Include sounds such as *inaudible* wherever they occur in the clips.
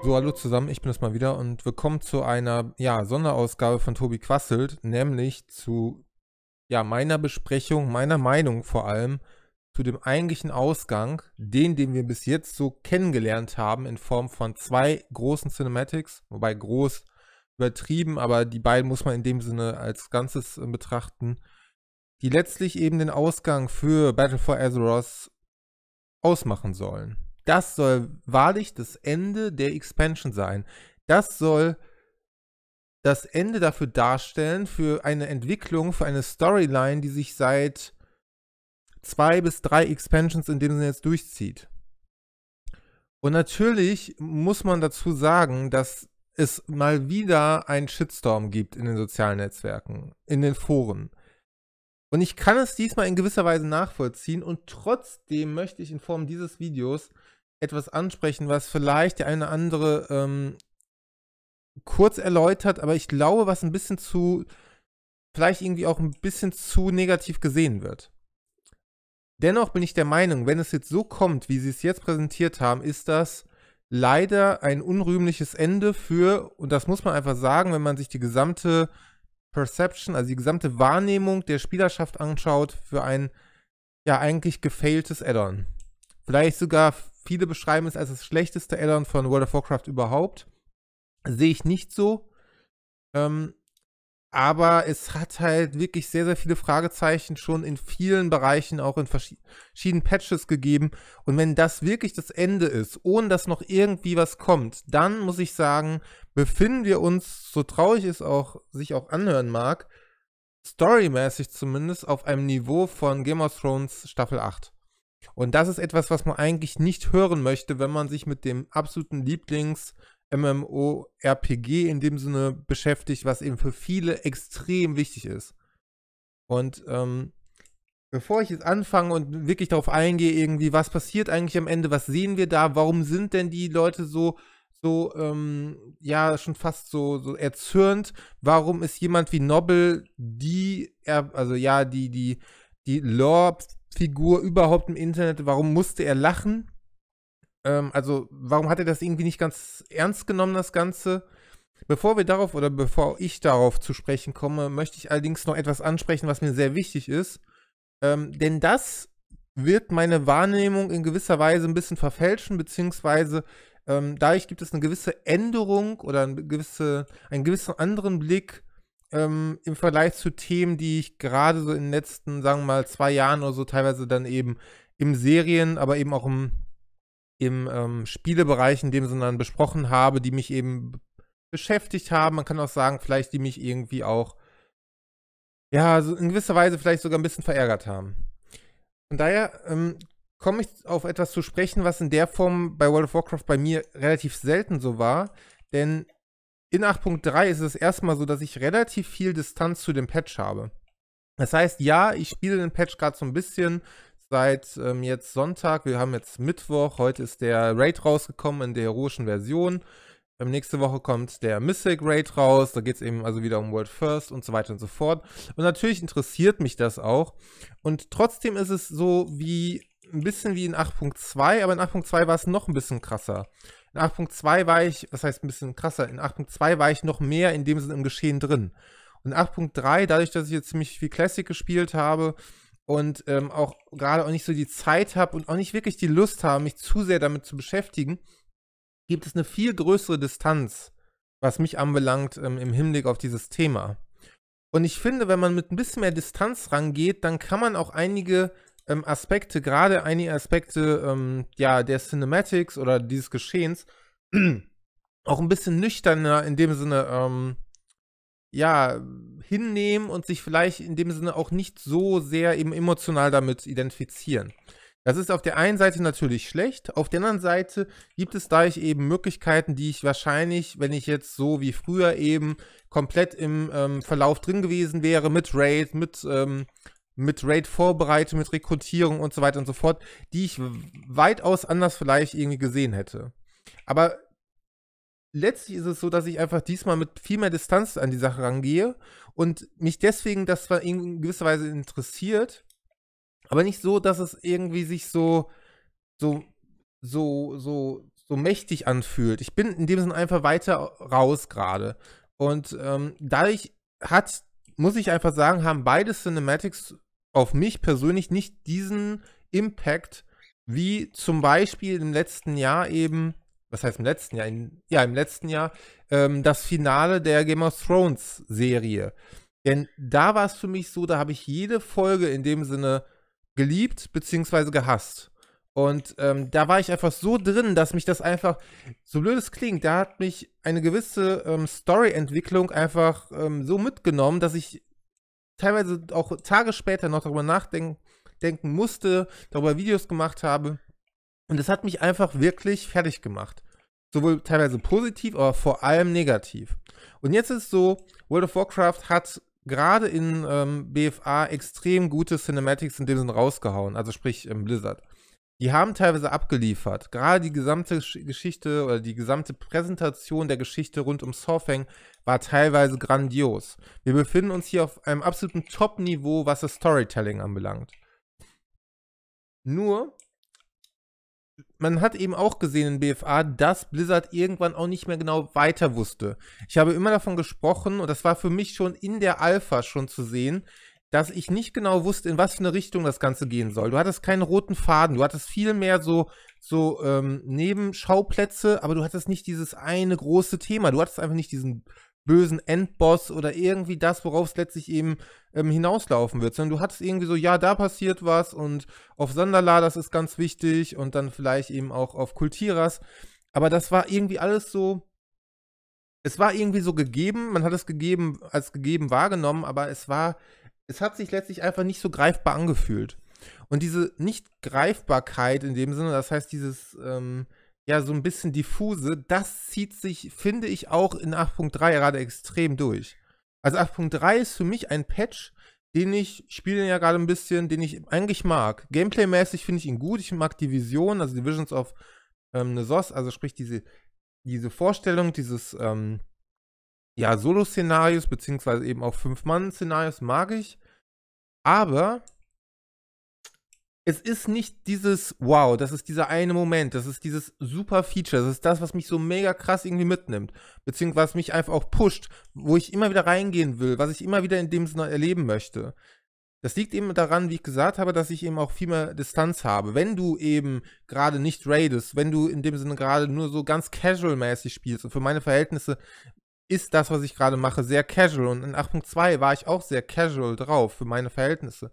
So, hallo zusammen, ich bin es mal wieder und willkommen zu einer ja, Sonderausgabe von Tobi Quasselt, nämlich zu ja, meiner Besprechung, meiner Meinung vor allem zu dem eigentlichen Ausgang, den, den wir bis jetzt so kennengelernt haben, in Form von zwei großen Cinematics, wobei groß übertrieben, aber die beiden muss man in dem Sinne als Ganzes äh, betrachten, die letztlich eben den Ausgang für Battle for Azeroth ausmachen sollen. Das soll wahrlich das Ende der Expansion sein. Das soll das Ende dafür darstellen, für eine Entwicklung, für eine Storyline, die sich seit zwei bis drei Expansions in dem Sinne jetzt durchzieht. Und natürlich muss man dazu sagen, dass es mal wieder einen Shitstorm gibt in den sozialen Netzwerken, in den Foren. Und ich kann es diesmal in gewisser Weise nachvollziehen und trotzdem möchte ich in Form dieses Videos etwas ansprechen, was vielleicht der eine oder andere ähm, kurz erläutert, aber ich glaube, was ein bisschen zu, vielleicht irgendwie auch ein bisschen zu negativ gesehen wird. Dennoch bin ich der Meinung, wenn es jetzt so kommt, wie sie es jetzt präsentiert haben, ist das leider ein unrühmliches Ende für, und das muss man einfach sagen, wenn man sich die gesamte Perception, also die gesamte Wahrnehmung der Spielerschaft anschaut, für ein ja eigentlich gefailtes Add-on vielleicht sogar viele beschreiben es als das schlechteste Addon von World of Warcraft überhaupt. Sehe ich nicht so. Ähm, aber es hat halt wirklich sehr, sehr viele Fragezeichen schon in vielen Bereichen, auch in verschiedenen Patches gegeben. Und wenn das wirklich das Ende ist, ohne dass noch irgendwie was kommt, dann muss ich sagen, befinden wir uns, so traurig es auch sich auch anhören mag, storymäßig zumindest auf einem Niveau von Game of Thrones Staffel 8. Und das ist etwas, was man eigentlich nicht hören möchte, wenn man sich mit dem absoluten Lieblings- mmo rpg in dem Sinne beschäftigt, was eben für viele extrem wichtig ist. Und ähm, bevor ich jetzt anfange und wirklich darauf eingehe, irgendwie, was passiert eigentlich am Ende, was sehen wir da, warum sind denn die Leute so, so, ähm, ja, schon fast so, so erzürnt, warum ist jemand wie Nobel die, also ja, die, die, die Lore Figur überhaupt im Internet? Warum musste er lachen? Ähm, also, warum hat er das irgendwie nicht ganz ernst genommen, das Ganze? Bevor wir darauf oder bevor ich darauf zu sprechen komme, möchte ich allerdings noch etwas ansprechen, was mir sehr wichtig ist. Ähm, denn das wird meine Wahrnehmung in gewisser Weise ein bisschen verfälschen, beziehungsweise ähm, dadurch gibt es eine gewisse Änderung oder eine gewisse, einen gewissen anderen Blick ähm, im Vergleich zu Themen, die ich gerade so in den letzten, sagen wir mal, zwei Jahren oder so teilweise dann eben im Serien, aber eben auch im, im ähm, Spielebereich in dem Sinne dann besprochen habe, die mich eben beschäftigt haben. Man kann auch sagen, vielleicht die mich irgendwie auch, ja, so in gewisser Weise vielleicht sogar ein bisschen verärgert haben. Von daher ähm, komme ich auf etwas zu sprechen, was in der Form bei World of Warcraft bei mir relativ selten so war, denn in 8.3 ist es erstmal so, dass ich relativ viel Distanz zu dem Patch habe. Das heißt, ja, ich spiele den Patch gerade so ein bisschen seit ähm, jetzt Sonntag. Wir haben jetzt Mittwoch. Heute ist der Raid rausgekommen in der heroischen Version. Ähm, nächste Woche kommt der Mystic Raid raus. Da geht es eben also wieder um World First und so weiter und so fort. Und natürlich interessiert mich das auch. Und trotzdem ist es so wie ein bisschen wie in 8.2, aber in 8.2 war es noch ein bisschen krasser. In 8.2 war ich, das heißt ein bisschen krasser, in 8.2 war ich noch mehr in dem Sinne im Geschehen drin. Und 8.3, dadurch, dass ich jetzt ziemlich viel Classic gespielt habe und ähm, auch gerade auch nicht so die Zeit habe und auch nicht wirklich die Lust habe, mich zu sehr damit zu beschäftigen, gibt es eine viel größere Distanz, was mich anbelangt, ähm, im Hinblick auf dieses Thema. Und ich finde, wenn man mit ein bisschen mehr Distanz rangeht, dann kann man auch einige ähm, Aspekte, gerade einige Aspekte ähm, ja, der Cinematics oder dieses Geschehens, *clears throat* auch ein bisschen nüchterner in dem Sinne, ähm, ja, hinnehmen und sich vielleicht in dem Sinne auch nicht so sehr eben emotional damit identifizieren. Das ist auf der einen Seite natürlich schlecht, auf der anderen Seite gibt es da eben Möglichkeiten, die ich wahrscheinlich, wenn ich jetzt so wie früher eben komplett im ähm, Verlauf drin gewesen wäre, mit Raid, mit ähm, mit Raid vorbereite, mit Rekrutierung und so weiter und so fort, die ich weitaus anders vielleicht irgendwie gesehen hätte. Aber letztlich ist es so, dass ich einfach diesmal mit viel mehr Distanz an die Sache rangehe und mich deswegen das zwar in gewisser Weise interessiert, aber nicht so, dass es irgendwie sich so, so, so, so, so mächtig anfühlt. Ich bin in dem Sinne einfach weiter raus gerade. Und ähm, dadurch hat, muss ich einfach sagen, haben beide Cinematics auf mich persönlich nicht diesen Impact wie zum Beispiel im letzten Jahr eben, was heißt im letzten Jahr? In, ja, im letzten Jahr ähm, das Finale der Game of Thrones Serie. Denn da war es für mich so, da habe ich jede Folge in dem Sinne geliebt bzw. gehasst. Und ähm, da war ich einfach so drin, dass mich das einfach, so blöd es klingt, da hat mich eine gewisse ähm, Story-Entwicklung einfach ähm, so mitgenommen, dass ich teilweise auch Tage später noch darüber nachdenken denken musste, darüber Videos gemacht habe. Und es hat mich einfach wirklich fertig gemacht. Sowohl teilweise positiv, aber vor allem negativ. Und jetzt ist es so, World of Warcraft hat gerade in ähm, BFA extrem gute Cinematics in dem Sinn rausgehauen, also sprich ähm, Blizzard die haben teilweise abgeliefert. Gerade die gesamte Geschichte oder die gesamte Präsentation der Geschichte rund um Sorfeng war teilweise grandios. Wir befinden uns hier auf einem absoluten Top-Niveau, was das Storytelling anbelangt. Nur, man hat eben auch gesehen in BFA, dass Blizzard irgendwann auch nicht mehr genau weiter wusste. Ich habe immer davon gesprochen und das war für mich schon in der Alpha schon zu sehen, dass ich nicht genau wusste, in was für eine Richtung das Ganze gehen soll. Du hattest keinen roten Faden, du hattest viel mehr so, so ähm, Nebenschauplätze, aber du hattest nicht dieses eine große Thema. Du hattest einfach nicht diesen bösen Endboss oder irgendwie das, worauf es letztlich eben ähm, hinauslaufen wird, sondern du hattest irgendwie so, ja, da passiert was und auf Sandala, das ist ganz wichtig und dann vielleicht eben auch auf Kultiras. Aber das war irgendwie alles so, es war irgendwie so gegeben, man hat es gegeben, als gegeben wahrgenommen, aber es war, es hat sich letztlich einfach nicht so greifbar angefühlt. Und diese Nicht-Greifbarkeit in dem Sinne, das heißt, dieses, ähm, ja, so ein bisschen diffuse, das zieht sich, finde ich, auch in 8.3 gerade extrem durch. Also 8.3 ist für mich ein Patch, den ich spiele ja gerade ein bisschen, den ich eigentlich mag. Gameplay-mäßig finde ich ihn gut. Ich mag die Vision, also die Visions of ähm, Nesos, also sprich diese, diese Vorstellung, dieses, ähm, ja, Solo-Szenarios, beziehungsweise eben auch Fünf-Mann-Szenarios mag ich. Aber es ist nicht dieses Wow, das ist dieser eine Moment, das ist dieses super Feature, das ist das, was mich so mega krass irgendwie mitnimmt, beziehungsweise mich einfach auch pusht, wo ich immer wieder reingehen will, was ich immer wieder in dem Sinne erleben möchte. Das liegt eben daran, wie ich gesagt habe, dass ich eben auch viel mehr Distanz habe. Wenn du eben gerade nicht raidest, wenn du in dem Sinne gerade nur so ganz casual-mäßig spielst und für meine Verhältnisse ist das, was ich gerade mache, sehr casual. Und in 8.2 war ich auch sehr casual drauf für meine Verhältnisse.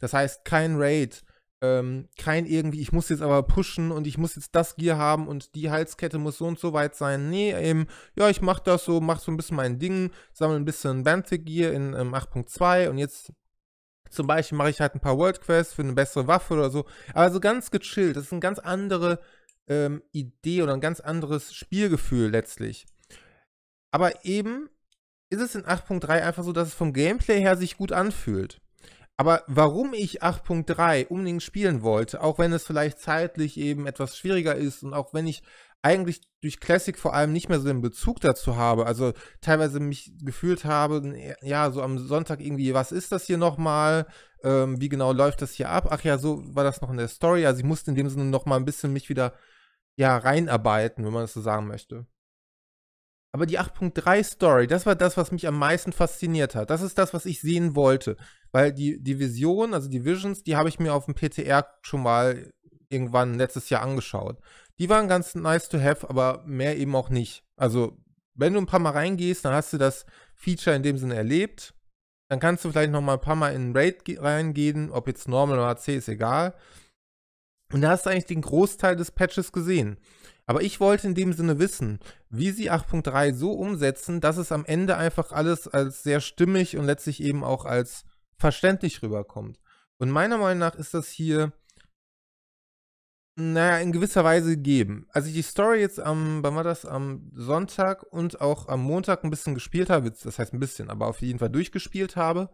Das heißt, kein Raid, ähm, kein irgendwie, ich muss jetzt aber pushen und ich muss jetzt das Gear haben und die Halskette muss so und so weit sein. Nee, eben, ja, ich mach das so, mach so ein bisschen mein Ding, sammle ein bisschen Banthic Gear in ähm, 8.2 und jetzt zum Beispiel mache ich halt ein paar World Quests für eine bessere Waffe oder so. Aber so ganz gechillt, das ist eine ganz andere ähm, Idee oder ein ganz anderes Spielgefühl letztlich. Aber eben ist es in 8.3 einfach so, dass es vom Gameplay her sich gut anfühlt. Aber warum ich 8.3 unbedingt spielen wollte, auch wenn es vielleicht zeitlich eben etwas schwieriger ist und auch wenn ich eigentlich durch Classic vor allem nicht mehr so den Bezug dazu habe, also teilweise mich gefühlt habe, ja, so am Sonntag irgendwie, was ist das hier nochmal? Ähm, wie genau läuft das hier ab? Ach ja, so war das noch in der Story. Also ich musste in dem Sinne nochmal ein bisschen mich wieder, ja, reinarbeiten, wenn man das so sagen möchte. Aber die 8.3 Story, das war das, was mich am meisten fasziniert hat. Das ist das, was ich sehen wollte. Weil die, die Vision, also die Visions, die habe ich mir auf dem PTR schon mal irgendwann letztes Jahr angeschaut. Die waren ganz nice to have, aber mehr eben auch nicht. Also, wenn du ein paar Mal reingehst, dann hast du das Feature in dem Sinne erlebt. Dann kannst du vielleicht noch mal ein paar Mal in Raid reingehen, ob jetzt Normal oder AC ist egal. Und da hast du eigentlich den Großteil des Patches gesehen. Aber ich wollte in dem Sinne wissen, wie sie 8.3 so umsetzen, dass es am Ende einfach alles als sehr stimmig und letztlich eben auch als verständlich rüberkommt. Und meiner Meinung nach ist das hier, naja, in gewisser Weise gegeben. Als ich die Story jetzt am, wann war das, am Sonntag und auch am Montag ein bisschen gespielt habe, das heißt ein bisschen, aber auf jeden Fall durchgespielt habe,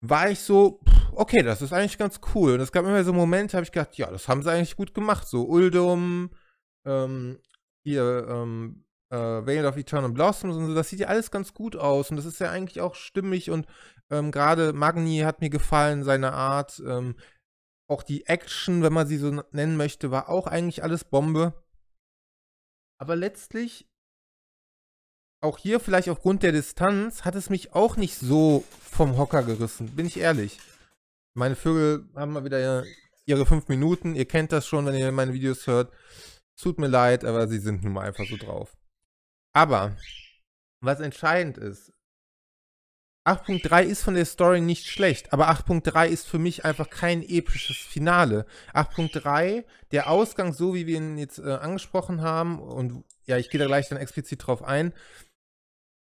war ich so, okay, das ist eigentlich ganz cool. Und es gab immer so Momente, habe ich gedacht, ja, das haben sie eigentlich gut gemacht. So Uldum, ähm, hier, ähm, äh, Vale of Eternal Blossoms und so, das sieht ja alles ganz gut aus. Und das ist ja eigentlich auch stimmig. Und ähm, gerade Magni hat mir gefallen, seine Art. Ähm, auch die Action, wenn man sie so nennen möchte, war auch eigentlich alles Bombe. Aber letztlich auch hier vielleicht aufgrund der Distanz hat es mich auch nicht so vom Hocker gerissen, bin ich ehrlich. Meine Vögel haben mal wieder ihre fünf Minuten. Ihr kennt das schon, wenn ihr meine Videos hört. Tut mir leid, aber sie sind nun mal einfach so drauf. Aber was entscheidend ist, 8.3 ist von der Story nicht schlecht, aber 8.3 ist für mich einfach kein episches Finale. 8.3, der Ausgang, so wie wir ihn jetzt äh, angesprochen haben, und ja, ich gehe da gleich dann explizit drauf ein,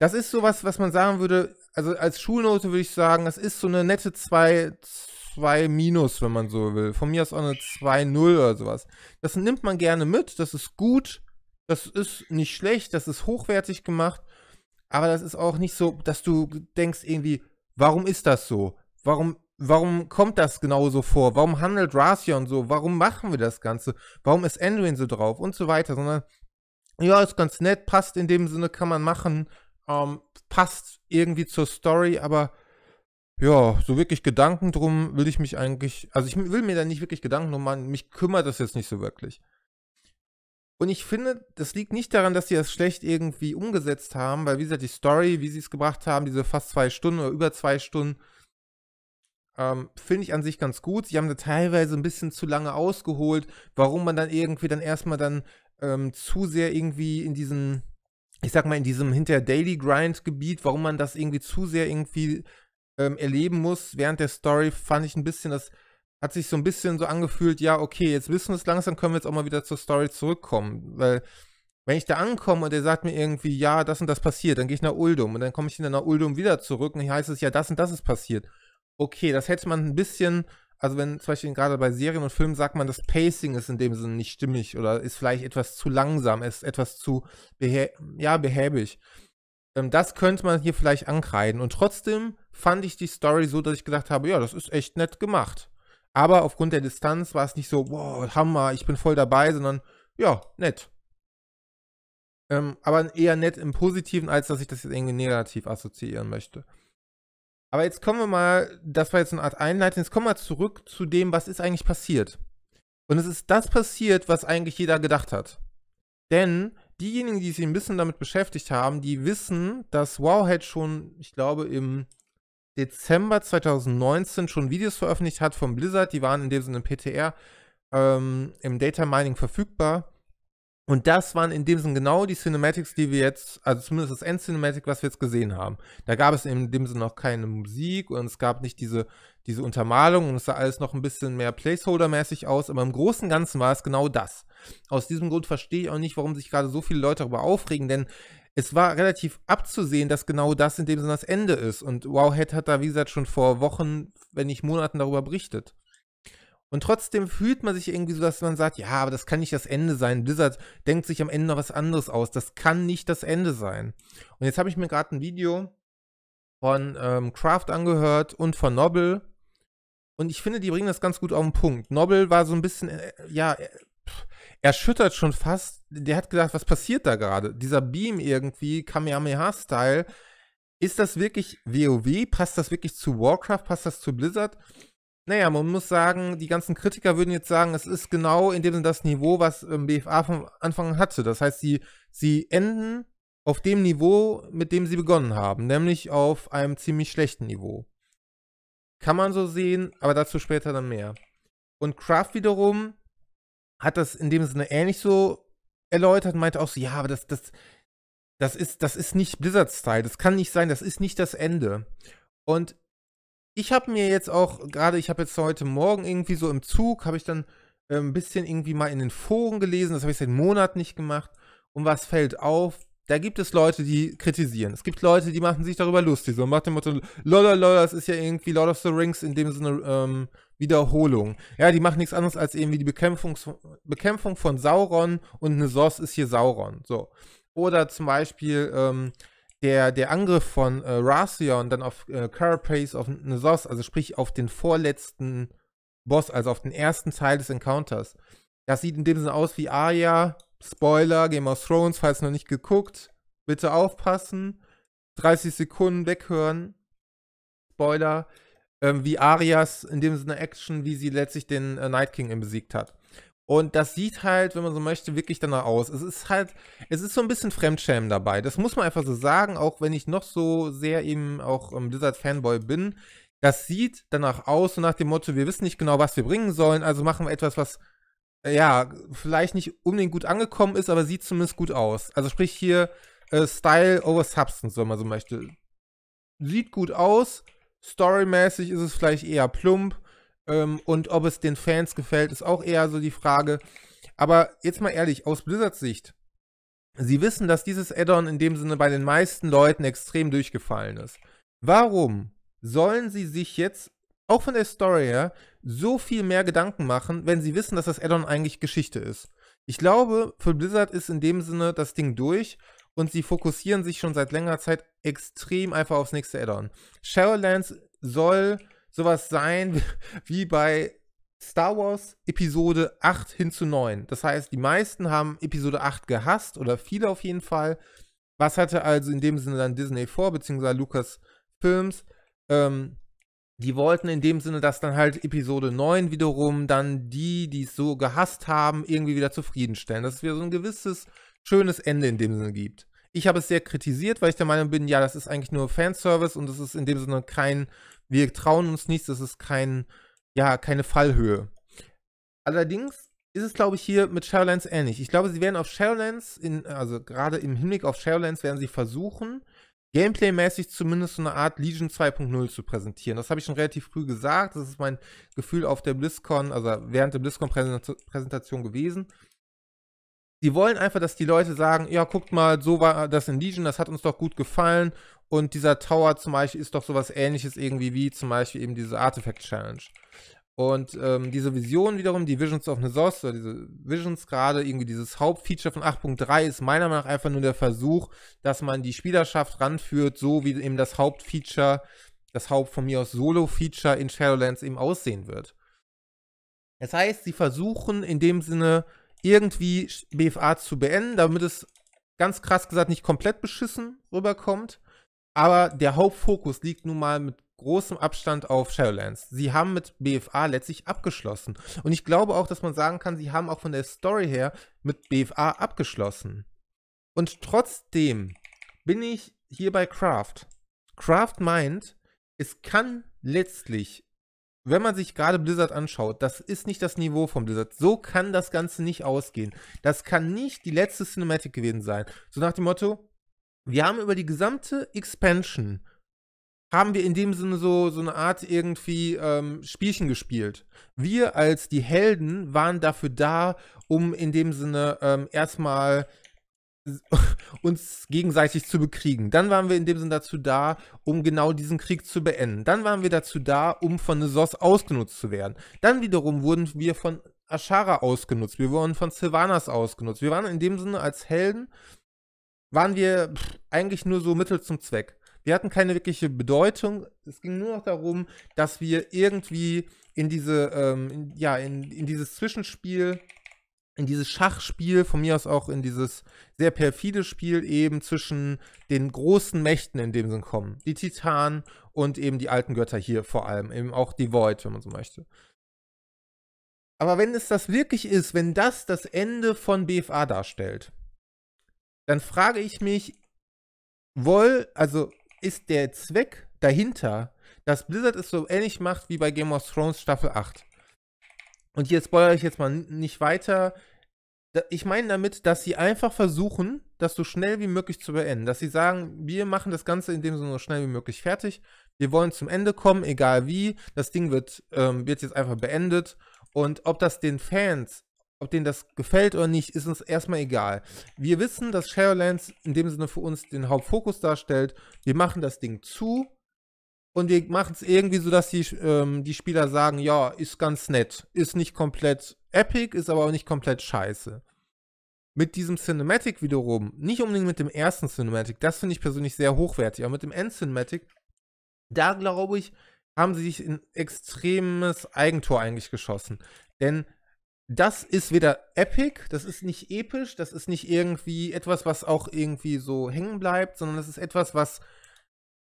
das ist sowas, was man sagen würde, also als Schulnote würde ich sagen, das ist so eine nette 2, 2 minus, wenn man so will. Von mir aus auch eine 2-0 oder sowas. Das nimmt man gerne mit, das ist gut, das ist nicht schlecht, das ist hochwertig gemacht, aber das ist auch nicht so, dass du denkst irgendwie, warum ist das so? Warum, warum kommt das genauso vor? Warum handelt Rathion so? Warum machen wir das Ganze? Warum ist Anduin so drauf? Und so weiter, sondern ja, ist ganz nett, passt in dem Sinne, kann man machen, ähm, passt irgendwie zur Story, aber ja, so wirklich Gedanken drum will ich mich eigentlich, also ich will mir da nicht wirklich Gedanken drum machen, mich kümmert das jetzt nicht so wirklich. Und ich finde, das liegt nicht daran, dass sie das schlecht irgendwie umgesetzt haben, weil wie gesagt, die Story, wie sie es gebracht haben, diese fast zwei Stunden oder über zwei Stunden, ähm, finde ich an sich ganz gut. Sie haben da teilweise ein bisschen zu lange ausgeholt, warum man dann irgendwie dann erstmal dann ähm, zu sehr irgendwie in diesen ich sag mal, in diesem hinter Daily Grind Gebiet, warum man das irgendwie zu sehr irgendwie ähm, erleben muss während der Story, fand ich ein bisschen, das hat sich so ein bisschen so angefühlt, ja, okay, jetzt wissen wir es langsam, können wir jetzt auch mal wieder zur Story zurückkommen, weil wenn ich da ankomme und er sagt mir irgendwie, ja, das und das passiert, dann gehe ich nach Uldum und dann komme ich hinter nach Uldum wieder zurück und hier heißt es, ja, das und das ist passiert. Okay, das hätte man ein bisschen also wenn zum Beispiel gerade bei Serien und Filmen sagt man, das Pacing ist in dem Sinne nicht stimmig oder ist vielleicht etwas zu langsam, ist etwas zu behä ja, behäbig. Ähm, das könnte man hier vielleicht ankreiden. Und trotzdem fand ich die Story so, dass ich gedacht habe, ja, das ist echt nett gemacht. Aber aufgrund der Distanz war es nicht so, wow, Hammer, ich bin voll dabei, sondern ja, nett. Ähm, aber eher nett im Positiven, als dass ich das jetzt irgendwie negativ assoziieren möchte. Aber jetzt kommen wir mal, das war jetzt eine Art Einleitung, jetzt kommen wir zurück zu dem, was ist eigentlich passiert. Und es ist das passiert, was eigentlich jeder gedacht hat. Denn diejenigen, die sich ein bisschen damit beschäftigt haben, die wissen, dass Wowhead schon, ich glaube, im Dezember 2019 schon Videos veröffentlicht hat von Blizzard. Die waren in dem Sinne PTR ähm, im Data Mining verfügbar. Und das waren in dem Sinn genau die Cinematics, die wir jetzt, also zumindest das End-Cinematic, was wir jetzt gesehen haben. Da gab es in dem Sinn noch keine Musik und es gab nicht diese, diese Untermalung und es sah alles noch ein bisschen mehr Placeholder-mäßig aus, aber im Großen und Ganzen war es genau das. Aus diesem Grund verstehe ich auch nicht, warum sich gerade so viele Leute darüber aufregen, denn es war relativ abzusehen, dass genau das in dem Sinne das Ende ist. Und Wowhead hat da, wie gesagt, schon vor Wochen, wenn nicht Monaten darüber berichtet. Und trotzdem fühlt man sich irgendwie so, dass man sagt, ja, aber das kann nicht das Ende sein. Blizzard denkt sich am Ende noch was anderes aus. Das kann nicht das Ende sein. Und jetzt habe ich mir gerade ein Video von ähm, Kraft angehört und von Nobel. Und ich finde, die bringen das ganz gut auf den Punkt. Nobel war so ein bisschen, äh, ja, äh, erschüttert schon fast. Der hat gedacht, was passiert da gerade? Dieser Beam irgendwie, Kamehameha-Style. Ist das wirklich WoW? Passt das wirklich zu Warcraft? Passt das zu Blizzard? Naja, man muss sagen, die ganzen Kritiker würden jetzt sagen, es ist genau in dem Sinne das Niveau, was ähm, BFA von Anfang an hatte. Das heißt, sie, sie enden auf dem Niveau, mit dem sie begonnen haben, nämlich auf einem ziemlich schlechten Niveau. Kann man so sehen, aber dazu später dann mehr. Und Kraft wiederum hat das in dem Sinne ähnlich so erläutert, meinte auch so, ja, aber das, das, das ist, das ist nicht Blizzard-Style, das kann nicht sein, das ist nicht das Ende. Und ich habe mir jetzt auch gerade, ich habe jetzt heute Morgen irgendwie so im Zug, habe ich dann äh, ein bisschen irgendwie mal in den Foren gelesen, das habe ich seit Monaten nicht gemacht. Und was fällt auf? Da gibt es Leute, die kritisieren. Es gibt Leute, die machen sich darüber lustig. So macht dem Motto, lol, lol, das ist ja irgendwie Lord of the Rings in dem Sinne ähm, Wiederholung. Ja, die machen nichts anderes als irgendwie die Bekämpfung, Bekämpfung von Sauron und eine Source ist hier Sauron. So. Oder zum Beispiel ähm, der, der Angriff von äh, Rassion dann auf äh, Carapace, auf Nezos, also sprich auf den vorletzten Boss, also auf den ersten Teil des Encounters. Das sieht in dem Sinne aus wie Arya, Spoiler, Game of Thrones, falls noch nicht geguckt, bitte aufpassen, 30 Sekunden weghören, Spoiler, ähm, wie Arias in dem Sinne Action, wie sie letztlich den äh, Night King besiegt hat. Und das sieht halt, wenn man so möchte, wirklich danach aus. Es ist halt, es ist so ein bisschen Fremdschämen dabei. Das muss man einfach so sagen, auch wenn ich noch so sehr eben auch ähm, Blizzard-Fanboy bin. Das sieht danach aus, so nach dem Motto, wir wissen nicht genau, was wir bringen sollen, also machen wir etwas, was, äh, ja, vielleicht nicht unbedingt gut angekommen ist, aber sieht zumindest gut aus. Also sprich hier äh, Style over Substance, wenn man so möchte. Sieht gut aus, storymäßig ist es vielleicht eher plump, ähm, und ob es den Fans gefällt, ist auch eher so die Frage. Aber jetzt mal ehrlich, aus Blizzards Sicht, sie wissen, dass dieses Addon in dem Sinne bei den meisten Leuten extrem durchgefallen ist. Warum sollen sie sich jetzt, auch von der Story her, so viel mehr Gedanken machen, wenn sie wissen, dass das Addon eigentlich Geschichte ist? Ich glaube, für Blizzard ist in dem Sinne das Ding durch und sie fokussieren sich schon seit längerer Zeit extrem einfach aufs nächste Addon. Shadowlands soll sowas sein *laughs* wie bei Star Wars Episode 8 hin zu 9. Das heißt, die meisten haben Episode 8 gehasst oder viele auf jeden Fall. Was hatte also in dem Sinne dann Disney vor, beziehungsweise Lucas Films? Ähm, die wollten in dem Sinne, dass dann halt Episode 9 wiederum dann die, die es so gehasst haben, irgendwie wieder zufriedenstellen. Dass es wieder so ein gewisses, schönes Ende in dem Sinne gibt. Ich habe es sehr kritisiert, weil ich der Meinung bin, ja, das ist eigentlich nur Fanservice und es ist in dem Sinne kein wir trauen uns nichts, das ist kein, ja, keine Fallhöhe. Allerdings ist es, glaube ich, hier mit Shadowlands ähnlich. Ich glaube, sie werden auf Shadowlands, in, also gerade im Hinblick auf Shadowlands, werden sie versuchen, Gameplay-mäßig zumindest so eine Art Legion 2.0 zu präsentieren. Das habe ich schon relativ früh gesagt. Das ist mein Gefühl auf der BlizzCon, also während der BlizzCon-Präsentation gewesen die wollen einfach, dass die Leute sagen, ja, guckt mal, so war das in Legion, das hat uns doch gut gefallen. Und dieser Tower zum Beispiel ist doch sowas ähnliches irgendwie wie zum Beispiel eben diese Artifact Challenge. Und ähm, diese Vision wiederum, die Visions of Nasos, oder diese Visions gerade, irgendwie dieses Hauptfeature von 8.3 ist meiner Meinung nach einfach nur der Versuch, dass man die Spielerschaft ranführt, so wie eben das Hauptfeature, das Haupt von mir aus Solo-Feature in Shadowlands eben aussehen wird. Das heißt, sie versuchen in dem Sinne irgendwie BFA zu beenden, damit es ganz krass gesagt nicht komplett beschissen rüberkommt. Aber der Hauptfokus liegt nun mal mit großem Abstand auf Shadowlands. Sie haben mit BFA letztlich abgeschlossen. Und ich glaube auch, dass man sagen kann, sie haben auch von der Story her mit BFA abgeschlossen. Und trotzdem bin ich hier bei Craft. Craft meint, es kann letztlich wenn man sich gerade Blizzard anschaut, das ist nicht das Niveau von Blizzard. So kann das Ganze nicht ausgehen. Das kann nicht die letzte Cinematic gewesen sein. So nach dem Motto, wir haben über die gesamte Expansion, haben wir in dem Sinne so, so eine Art irgendwie ähm, Spielchen gespielt. Wir als die Helden waren dafür da, um in dem Sinne ähm, erstmal *laughs* uns gegenseitig zu bekriegen. Dann waren wir in dem Sinne dazu da, um genau diesen Krieg zu beenden. Dann waren wir dazu da, um von Nessos ausgenutzt zu werden. Dann wiederum wurden wir von Ashara ausgenutzt. Wir wurden von Sylvanas ausgenutzt. Wir waren in dem Sinne als Helden, waren wir pff, eigentlich nur so Mittel zum Zweck. Wir hatten keine wirkliche Bedeutung. Es ging nur noch darum, dass wir irgendwie in diese, ähm, in, ja, in, in dieses Zwischenspiel in dieses Schachspiel, von mir aus auch in dieses sehr perfide Spiel eben zwischen den großen Mächten in dem Sinn kommen. Die Titanen und eben die alten Götter hier vor allem, eben auch die Void, wenn man so möchte. Aber wenn es das wirklich ist, wenn das das Ende von BFA darstellt, dann frage ich mich, wohl, also ist der Zweck dahinter, dass Blizzard es so ähnlich macht wie bei Game of Thrones Staffel 8. Und hier spoilere ich jetzt mal nicht weiter ich meine damit, dass sie einfach versuchen, das so schnell wie möglich zu beenden. Dass sie sagen, wir machen das Ganze in dem Sinne so schnell wie möglich fertig. Wir wollen zum Ende kommen, egal wie. Das Ding wird, ähm, wird jetzt einfach beendet. Und ob das den Fans, ob denen das gefällt oder nicht, ist uns erstmal egal. Wir wissen, dass Shadowlands in dem Sinne für uns den Hauptfokus darstellt. Wir machen das Ding zu. Und wir machen es irgendwie so, dass die, ähm, die Spieler sagen, ja, ist ganz nett, ist nicht komplett Epic ist aber auch nicht komplett scheiße. Mit diesem Cinematic wiederum, nicht unbedingt mit dem ersten Cinematic, das finde ich persönlich sehr hochwertig, aber mit dem End-Cinematic, da glaube ich, haben sie sich ein extremes Eigentor eigentlich geschossen. Denn das ist weder epic, das ist nicht episch, das ist nicht irgendwie etwas, was auch irgendwie so hängen bleibt, sondern das ist etwas, was,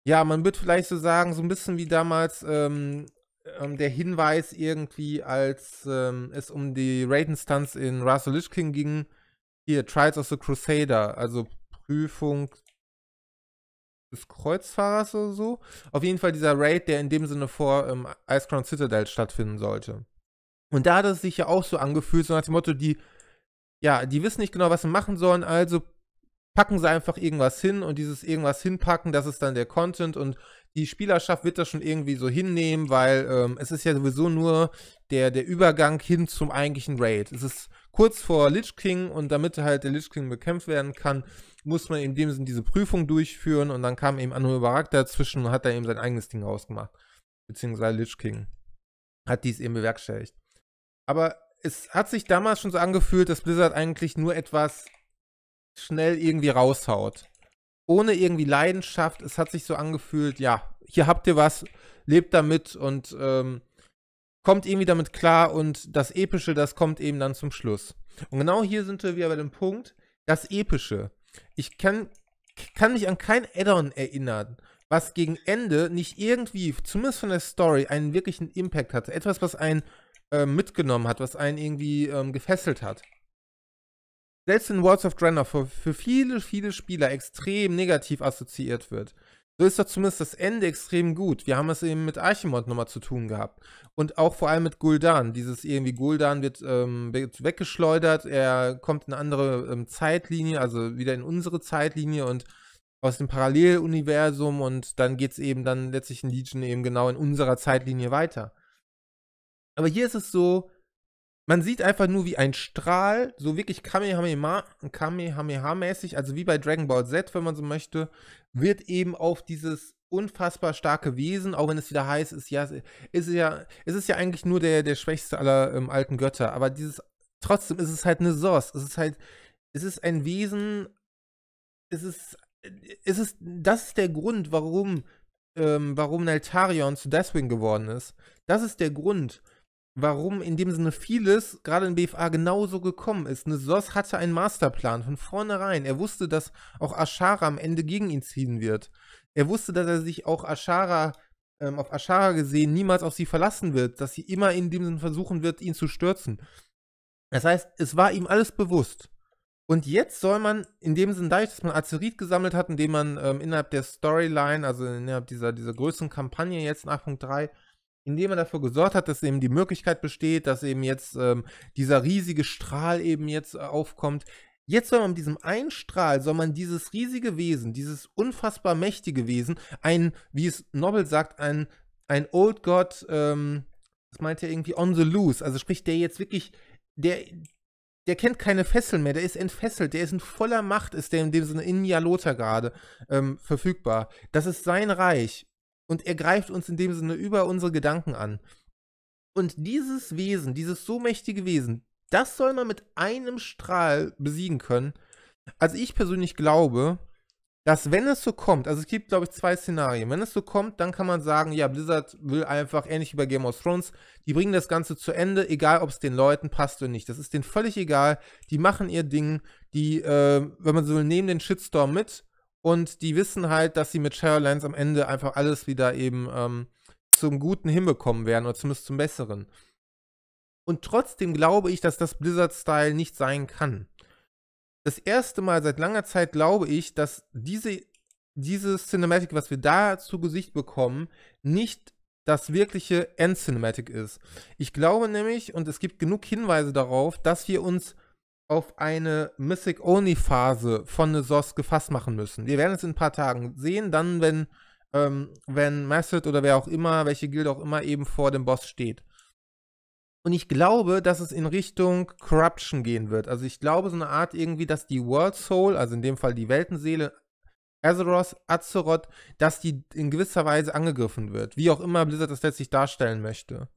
ja, man wird vielleicht so sagen, so ein bisschen wie damals ähm, ähm, der Hinweis irgendwie, als ähm, es um die raiden instanz in Russell Lich King ging, hier, Trials of the Crusader, also Prüfung des Kreuzfahrers oder so. Auf jeden Fall dieser Raid, der in dem Sinne vor ähm, Ice Crown Citadel stattfinden sollte. Und da hat es sich ja auch so angefühlt, so nach dem Motto, die, ja, die wissen nicht genau, was sie machen sollen, also packen sie einfach irgendwas hin und dieses irgendwas hinpacken, das ist dann der Content und die Spielerschaft wird das schon irgendwie so hinnehmen, weil ähm, es ist ja sowieso nur der, der Übergang hin zum eigentlichen Raid. Es ist kurz vor Lich King und damit halt der Lich King bekämpft werden kann, muss man in dem Sinn diese Prüfung durchführen und dann kam eben Anno Barak dazwischen und hat da eben sein eigenes Ding rausgemacht. Beziehungsweise Lich King hat dies eben bewerkstelligt. Aber es hat sich damals schon so angefühlt, dass Blizzard eigentlich nur etwas schnell irgendwie raushaut ohne irgendwie Leidenschaft. Es hat sich so angefühlt, ja, hier habt ihr was, lebt damit und ähm, kommt irgendwie damit klar und das Epische, das kommt eben dann zum Schluss. Und genau hier sind wir wieder bei dem Punkt, das Epische. Ich kann, kann mich an kein Addon erinnern, was gegen Ende nicht irgendwie, zumindest von der Story, einen wirklichen Impact hatte. Etwas, was einen äh, mitgenommen hat, was einen irgendwie ähm, gefesselt hat selbst in Worlds of Draenor für, für viele, viele Spieler extrem negativ assoziiert wird, so ist doch zumindest das Ende extrem gut. Wir haben es eben mit Archimond nochmal zu tun gehabt. Und auch vor allem mit Guldan. Dieses irgendwie Guldan wird, ähm, wird weggeschleudert, er kommt in eine andere ähm, Zeitlinie, also wieder in unsere Zeitlinie und aus dem Paralleluniversum und dann geht es eben dann letztlich in Legion eben genau in unserer Zeitlinie weiter. Aber hier ist es so, man sieht einfach nur, wie ein Strahl, so wirklich Kamehameha, Kamehameha-mäßig, also wie bei Dragon Ball Z, wenn man so möchte, wird eben auf dieses unfassbar starke Wesen, auch wenn es wieder heiß ist, ja, ist ja, es ist ja eigentlich nur der, der schwächste aller ähm, alten Götter, aber dieses, trotzdem ist es halt eine Source, es ist halt, es ist ein Wesen, es ist, es ist, das ist der Grund, warum, ähm, warum Neltarion zu Deathwing geworden ist. Das ist der Grund, warum in dem Sinne vieles gerade in BFA genauso gekommen ist. Ne, Soss hatte einen Masterplan von vornherein. Er wusste, dass auch Ashara am Ende gegen ihn ziehen wird. Er wusste, dass er sich auch Ashara ähm, auf Ashara gesehen niemals auf sie verlassen wird, dass sie immer in dem Sinne versuchen wird, ihn zu stürzen. Das heißt, es war ihm alles bewusst. Und jetzt soll man, in dem Sinne, dadurch, dass man Azerit gesammelt hat, indem man ähm, innerhalb der Storyline, also innerhalb dieser, dieser größeren Kampagne jetzt in 8.3, indem er dafür gesorgt hat, dass eben die Möglichkeit besteht, dass eben jetzt ähm, dieser riesige Strahl eben jetzt äh, aufkommt. Jetzt soll man mit diesem einen Strahl, soll man dieses riesige Wesen, dieses unfassbar mächtige Wesen, ein, wie es Nobel sagt, ein, ein Old God, ähm, das meint er irgendwie on the loose, also sprich, der jetzt wirklich, der, der kennt keine Fesseln mehr, der ist entfesselt, der ist in voller Macht, ist der in dem Sinne in Jalota gerade ähm, verfügbar. Das ist sein Reich und er greift uns in dem Sinne über unsere Gedanken an. Und dieses Wesen, dieses so mächtige Wesen, das soll man mit einem Strahl besiegen können. Also ich persönlich glaube, dass wenn es so kommt, also es gibt glaube ich zwei Szenarien, wenn es so kommt, dann kann man sagen, ja, Blizzard will einfach, ähnlich wie bei Game of Thrones, die bringen das Ganze zu Ende, egal ob es den Leuten passt oder nicht. Das ist denen völlig egal, die machen ihr Ding, die, äh, wenn man so will, nehmen den Shitstorm mit und die wissen halt, dass sie mit Cheryl Lance am Ende einfach alles wieder eben ähm, zum Guten hinbekommen werden oder zumindest zum Besseren. Und trotzdem glaube ich, dass das Blizzard-Style nicht sein kann. Das erste Mal seit langer Zeit glaube ich, dass diese, dieses Cinematic, was wir da zu Gesicht bekommen, nicht das wirkliche End-Cinematic ist. Ich glaube nämlich, und es gibt genug Hinweise darauf, dass wir uns auf eine Mythic-Only-Phase von Nesos gefasst machen müssen. Wir werden es in ein paar Tagen sehen, dann, wenn, ähm, wenn Massett oder wer auch immer, welche Guild auch immer eben vor dem Boss steht. Und ich glaube, dass es in Richtung Corruption gehen wird. Also ich glaube, so eine Art irgendwie, dass die World Soul, also in dem Fall die Weltenseele, Azeroth, Azeroth, dass die in gewisser Weise angegriffen wird. Wie auch immer Blizzard das letztlich darstellen möchte.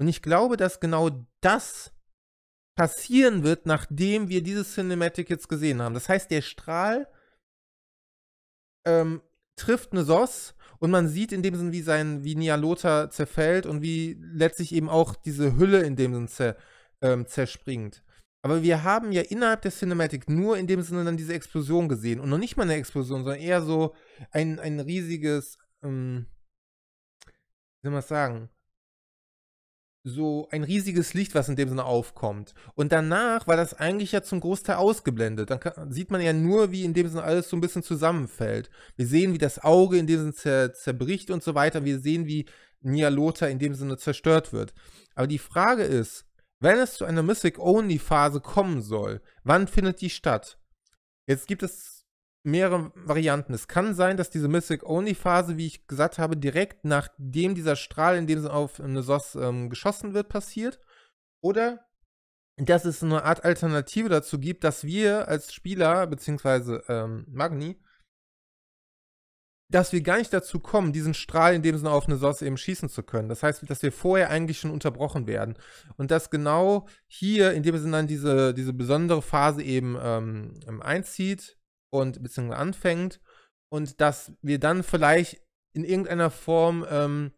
Und ich glaube, dass genau das passieren wird, nachdem wir dieses Cinematic jetzt gesehen haben. Das heißt, der Strahl ähm, trifft eine SOS und man sieht in dem Sinn, wie sein, wie Nialota zerfällt und wie letztlich eben auch diese Hülle in dem Sinn zer, ähm, zerspringt. Aber wir haben ja innerhalb der Cinematic nur in dem Sinne dann diese Explosion gesehen. Und noch nicht mal eine Explosion, sondern eher so ein, ein riesiges, ähm, wie soll man es sagen, so ein riesiges Licht, was in dem Sinne aufkommt. Und danach war das eigentlich ja zum Großteil ausgeblendet. Dann kann, sieht man ja nur, wie in dem Sinne alles so ein bisschen zusammenfällt. Wir sehen, wie das Auge in dem Sinne zer zerbricht und so weiter. Wir sehen, wie Nialota in dem Sinne zerstört wird. Aber die Frage ist, wenn es zu einer Mystic-Only-Phase kommen soll, wann findet die statt? Jetzt gibt es mehrere Varianten. Es kann sein, dass diese Mystic-Only-Phase, wie ich gesagt habe, direkt nachdem dieser Strahl, in dem sie auf Nesos ähm, geschossen wird, passiert. Oder dass es eine Art Alternative dazu gibt, dass wir als Spieler, beziehungsweise ähm, Magni, dass wir gar nicht dazu kommen, diesen Strahl in dem Sinne auf eine Sauce eben schießen zu können. Das heißt, dass wir vorher eigentlich schon unterbrochen werden. Und dass genau hier in dem Sinne dann diese, diese besondere Phase eben ähm, einzieht, und beziehungsweise anfängt und dass wir dann vielleicht in irgendeiner Form, ähm,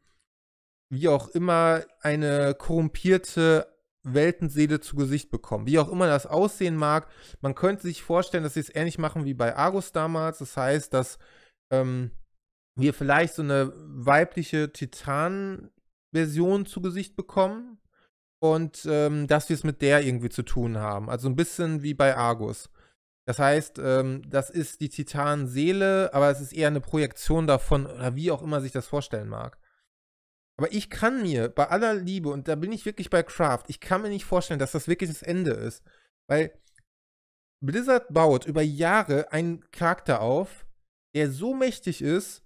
wie auch immer, eine korrumpierte Weltenseele zu Gesicht bekommen. Wie auch immer das aussehen mag, man könnte sich vorstellen, dass sie es ähnlich machen wie bei Argus damals. Das heißt, dass ähm, wir vielleicht so eine weibliche Titan-Version zu Gesicht bekommen und ähm, dass wir es mit der irgendwie zu tun haben. Also ein bisschen wie bei Argus. Das heißt, ähm, das ist die Titanseele, aber es ist eher eine Projektion davon, oder wie auch immer sich das vorstellen mag. Aber ich kann mir bei aller Liebe, und da bin ich wirklich bei Craft, ich kann mir nicht vorstellen, dass das wirklich das Ende ist. Weil Blizzard baut über Jahre einen Charakter auf, der so mächtig ist,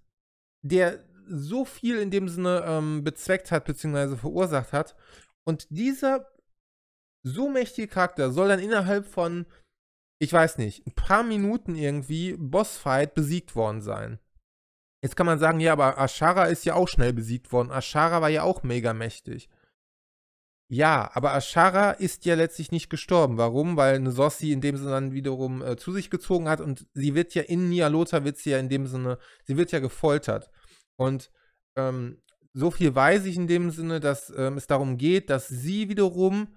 der so viel in dem Sinne ähm, bezweckt hat, beziehungsweise verursacht hat. Und dieser so mächtige Charakter soll dann innerhalb von ich weiß nicht, ein paar Minuten irgendwie Bossfight besiegt worden sein. Jetzt kann man sagen, ja, aber Ashara ist ja auch schnell besiegt worden. Ashara war ja auch mega mächtig. Ja, aber Ashara ist ja letztlich nicht gestorben. Warum? Weil eine Sossi in dem Sinne dann wiederum äh, zu sich gezogen hat und sie wird ja in Nialota wird sie ja in dem Sinne, sie wird ja gefoltert. Und ähm, so viel weiß ich in dem Sinne, dass ähm, es darum geht, dass sie wiederum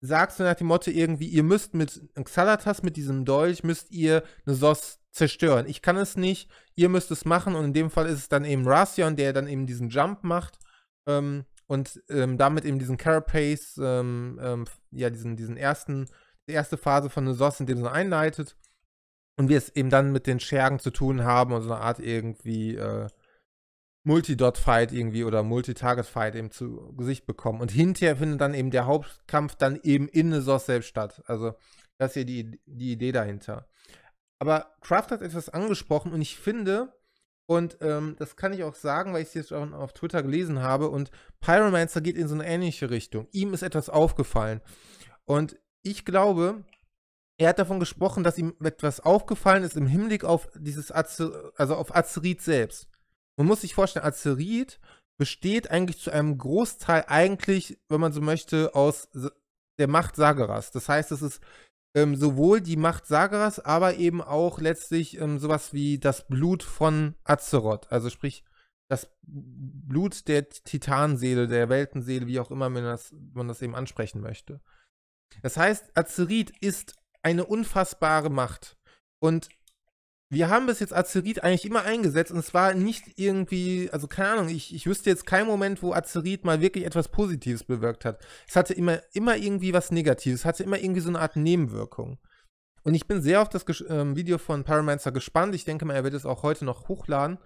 sagst du nach dem Motto irgendwie, ihr müsst mit Xalatas, mit diesem Dolch, müsst ihr eine Sos zerstören. Ich kann es nicht, ihr müsst es machen und in dem Fall ist es dann eben Rassion, der dann eben diesen Jump macht ähm, und ähm, damit eben diesen Carapace, ähm, ähm ja, diesen, diesen ersten, die erste Phase von Sos in dem sie einleitet und wir es eben dann mit den Schergen zu tun haben und so also eine Art irgendwie äh, Multi-Dot-Fight irgendwie oder Multi-Target-Fight eben zu Gesicht bekommen. Und hinterher findet dann eben der Hauptkampf dann eben in The selbst statt. Also, das ist ja die, die Idee dahinter. Aber Kraft hat etwas angesprochen und ich finde, und ähm, das kann ich auch sagen, weil ich es jetzt auch auf Twitter gelesen habe, und Pyromancer geht in so eine ähnliche Richtung. Ihm ist etwas aufgefallen. Und ich glaube, er hat davon gesprochen, dass ihm etwas aufgefallen ist im Hinblick auf dieses Azer also auf Azerit selbst man muss sich vorstellen, Azerit besteht eigentlich zu einem Großteil eigentlich, wenn man so möchte, aus der Macht Sageras. Das heißt, es ist ähm, sowohl die Macht Sageras, aber eben auch letztlich ähm, sowas wie das Blut von Azeroth. Also sprich, das Blut der Titanseele, der Weltenseele, wie auch immer man das, man das eben ansprechen möchte. Das heißt, Azerit ist eine unfassbare Macht. Und wir haben bis jetzt Azerit eigentlich immer eingesetzt und es war nicht irgendwie, also keine Ahnung, ich, ich wüsste jetzt keinen Moment, wo Azerit mal wirklich etwas Positives bewirkt hat. Es hatte immer, immer irgendwie was Negatives, hatte immer irgendwie so eine Art Nebenwirkung. Und ich bin sehr auf das Ges äh, Video von Paramancer gespannt. Ich denke mal, er wird es auch heute noch hochladen.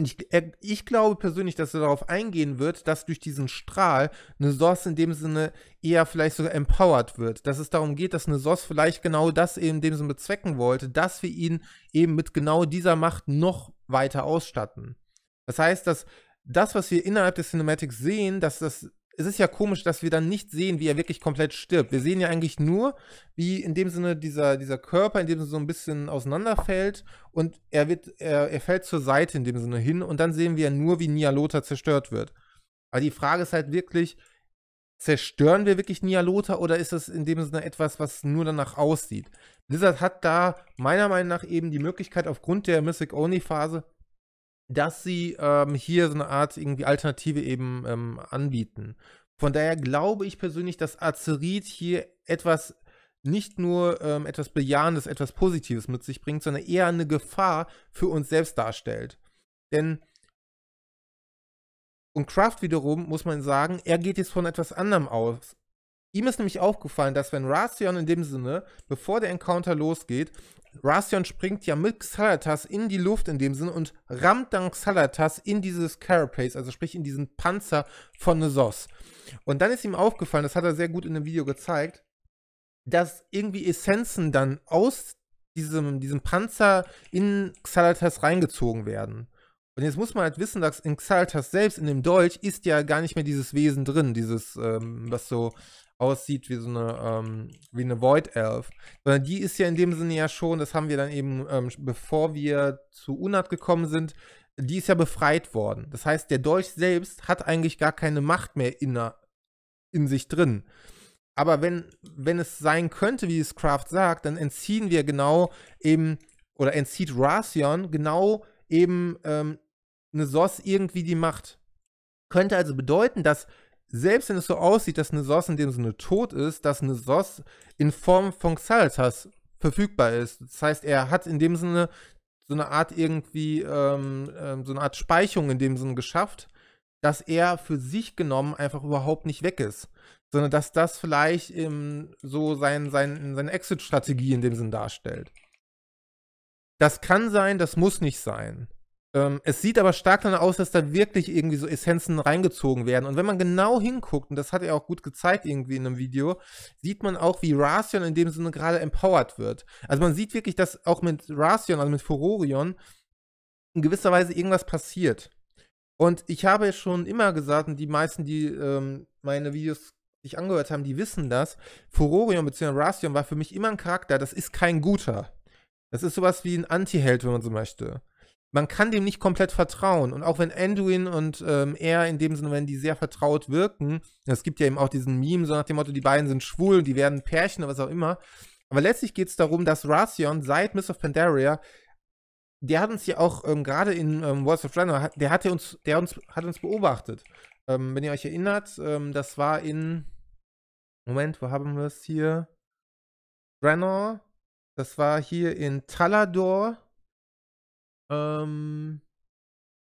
Und ich, äh, ich glaube persönlich, dass er darauf eingehen wird, dass durch diesen Strahl eine SOS in dem Sinne eher vielleicht sogar empowered wird. Dass es darum geht, dass eine SOS vielleicht genau das eben in dem Sinne bezwecken wollte, dass wir ihn eben mit genau dieser Macht noch weiter ausstatten. Das heißt, dass das, was wir innerhalb der Cinematics sehen, dass das es ist ja komisch, dass wir dann nicht sehen, wie er wirklich komplett stirbt. Wir sehen ja eigentlich nur, wie in dem Sinne dieser, dieser Körper, in dem Sinne so ein bisschen auseinanderfällt und er wird, er, er fällt zur Seite in dem Sinne hin und dann sehen wir ja nur, wie Nialota zerstört wird. Aber die Frage ist halt wirklich, zerstören wir wirklich Nialota oder ist es in dem Sinne etwas, was nur danach aussieht? Blizzard hat da meiner Meinung nach eben die Möglichkeit, aufgrund der Mystic Only Phase dass sie ähm, hier so eine Art irgendwie Alternative eben ähm, anbieten. Von daher glaube ich persönlich, dass Azerit hier etwas nicht nur ähm, etwas Bejahendes, etwas Positives mit sich bringt, sondern eher eine Gefahr für uns selbst darstellt. Denn und Kraft wiederum muss man sagen, er geht jetzt von etwas anderem aus. Ihm ist nämlich aufgefallen, dass wenn Rastion in dem Sinne, bevor der Encounter losgeht, Rastion springt ja mit Xalatas in die Luft in dem Sinn und rammt dann Xalatas in dieses Carapace, also sprich in diesen Panzer von Nesos. Und dann ist ihm aufgefallen, das hat er sehr gut in dem Video gezeigt, dass irgendwie Essenzen dann aus diesem, diesem Panzer in Xalatas reingezogen werden. Und jetzt muss man halt wissen, dass in Xalatas selbst, in dem Dolch, ist ja gar nicht mehr dieses Wesen drin, dieses, ähm, was so aussieht wie so eine, ähm, wie eine Void Elf. Sondern die ist ja in dem Sinne ja schon, das haben wir dann eben, ähm, bevor wir zu Unat gekommen sind, die ist ja befreit worden. Das heißt, der Dolch selbst hat eigentlich gar keine Macht mehr in, in sich drin. Aber wenn, wenn es sein könnte, wie es Craft sagt, dann entziehen wir genau eben, oder entzieht Rathion genau eben ähm, eine SOS irgendwie die Macht. Könnte also bedeuten, dass selbst wenn es so aussieht, dass eine Sauce in dem Sinne tot ist, dass eine Sauce in Form von Xalatas verfügbar ist. Das heißt, er hat in dem Sinne so eine Art irgendwie, ähm, ähm, so eine Art Speicherung in dem Sinne geschafft, dass er für sich genommen einfach überhaupt nicht weg ist. Sondern dass das vielleicht eben so sein, sein, seine Exit-Strategie in dem Sinne darstellt. Das kann sein, das muss nicht sein. Ähm, es sieht aber stark danach aus, dass da wirklich irgendwie so Essenzen reingezogen werden. Und wenn man genau hinguckt, und das hat er auch gut gezeigt irgendwie in einem Video, sieht man auch, wie Rathion in dem Sinne gerade empowered wird. Also man sieht wirklich, dass auch mit Rathion, also mit Furorion, in gewisser Weise irgendwas passiert. Und ich habe schon immer gesagt, und die meisten, die ähm, meine Videos sich angehört haben, die wissen das, Furorion bzw. Rathion war für mich immer ein Charakter, das ist kein guter. Das ist sowas wie ein Anti-Held, wenn man so möchte man kann dem nicht komplett vertrauen. Und auch wenn Anduin und ähm, er in dem Sinne, wenn die sehr vertraut wirken, es gibt ja eben auch diesen Meme, so nach dem Motto, die beiden sind schwul, die werden Pärchen oder was auch immer. Aber letztlich geht es darum, dass Rathion seit Miss of Pandaria, der hat uns ja auch ähm, gerade in ähm, Wars of Runner, der hat uns, der uns, hat uns beobachtet. Ähm, wenn ihr euch erinnert, ähm, das war in Moment, wo haben wir es hier? Renor, das war hier in Talador ähm,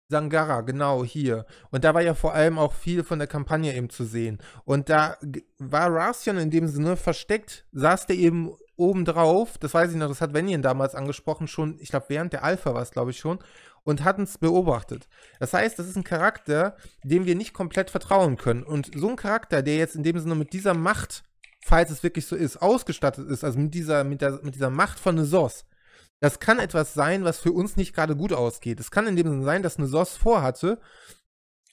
Sangara, genau hier. Und da war ja vor allem auch viel von der Kampagne eben zu sehen. Und da war Rathion in dem Sinne versteckt, saß der eben obendrauf, Das weiß ich noch, das hat Venian damals angesprochen, schon, ich glaube, während der Alpha war es, glaube ich, schon. Und hat uns beobachtet. Das heißt, das ist ein Charakter, dem wir nicht komplett vertrauen können. Und so ein Charakter, der jetzt in dem Sinne mit dieser Macht, falls es wirklich so ist, ausgestattet ist, also mit dieser, mit der, mit dieser Macht von Nessos, das kann etwas sein, was für uns nicht gerade gut ausgeht. Es kann in dem Sinne sein, dass eine vorhatte,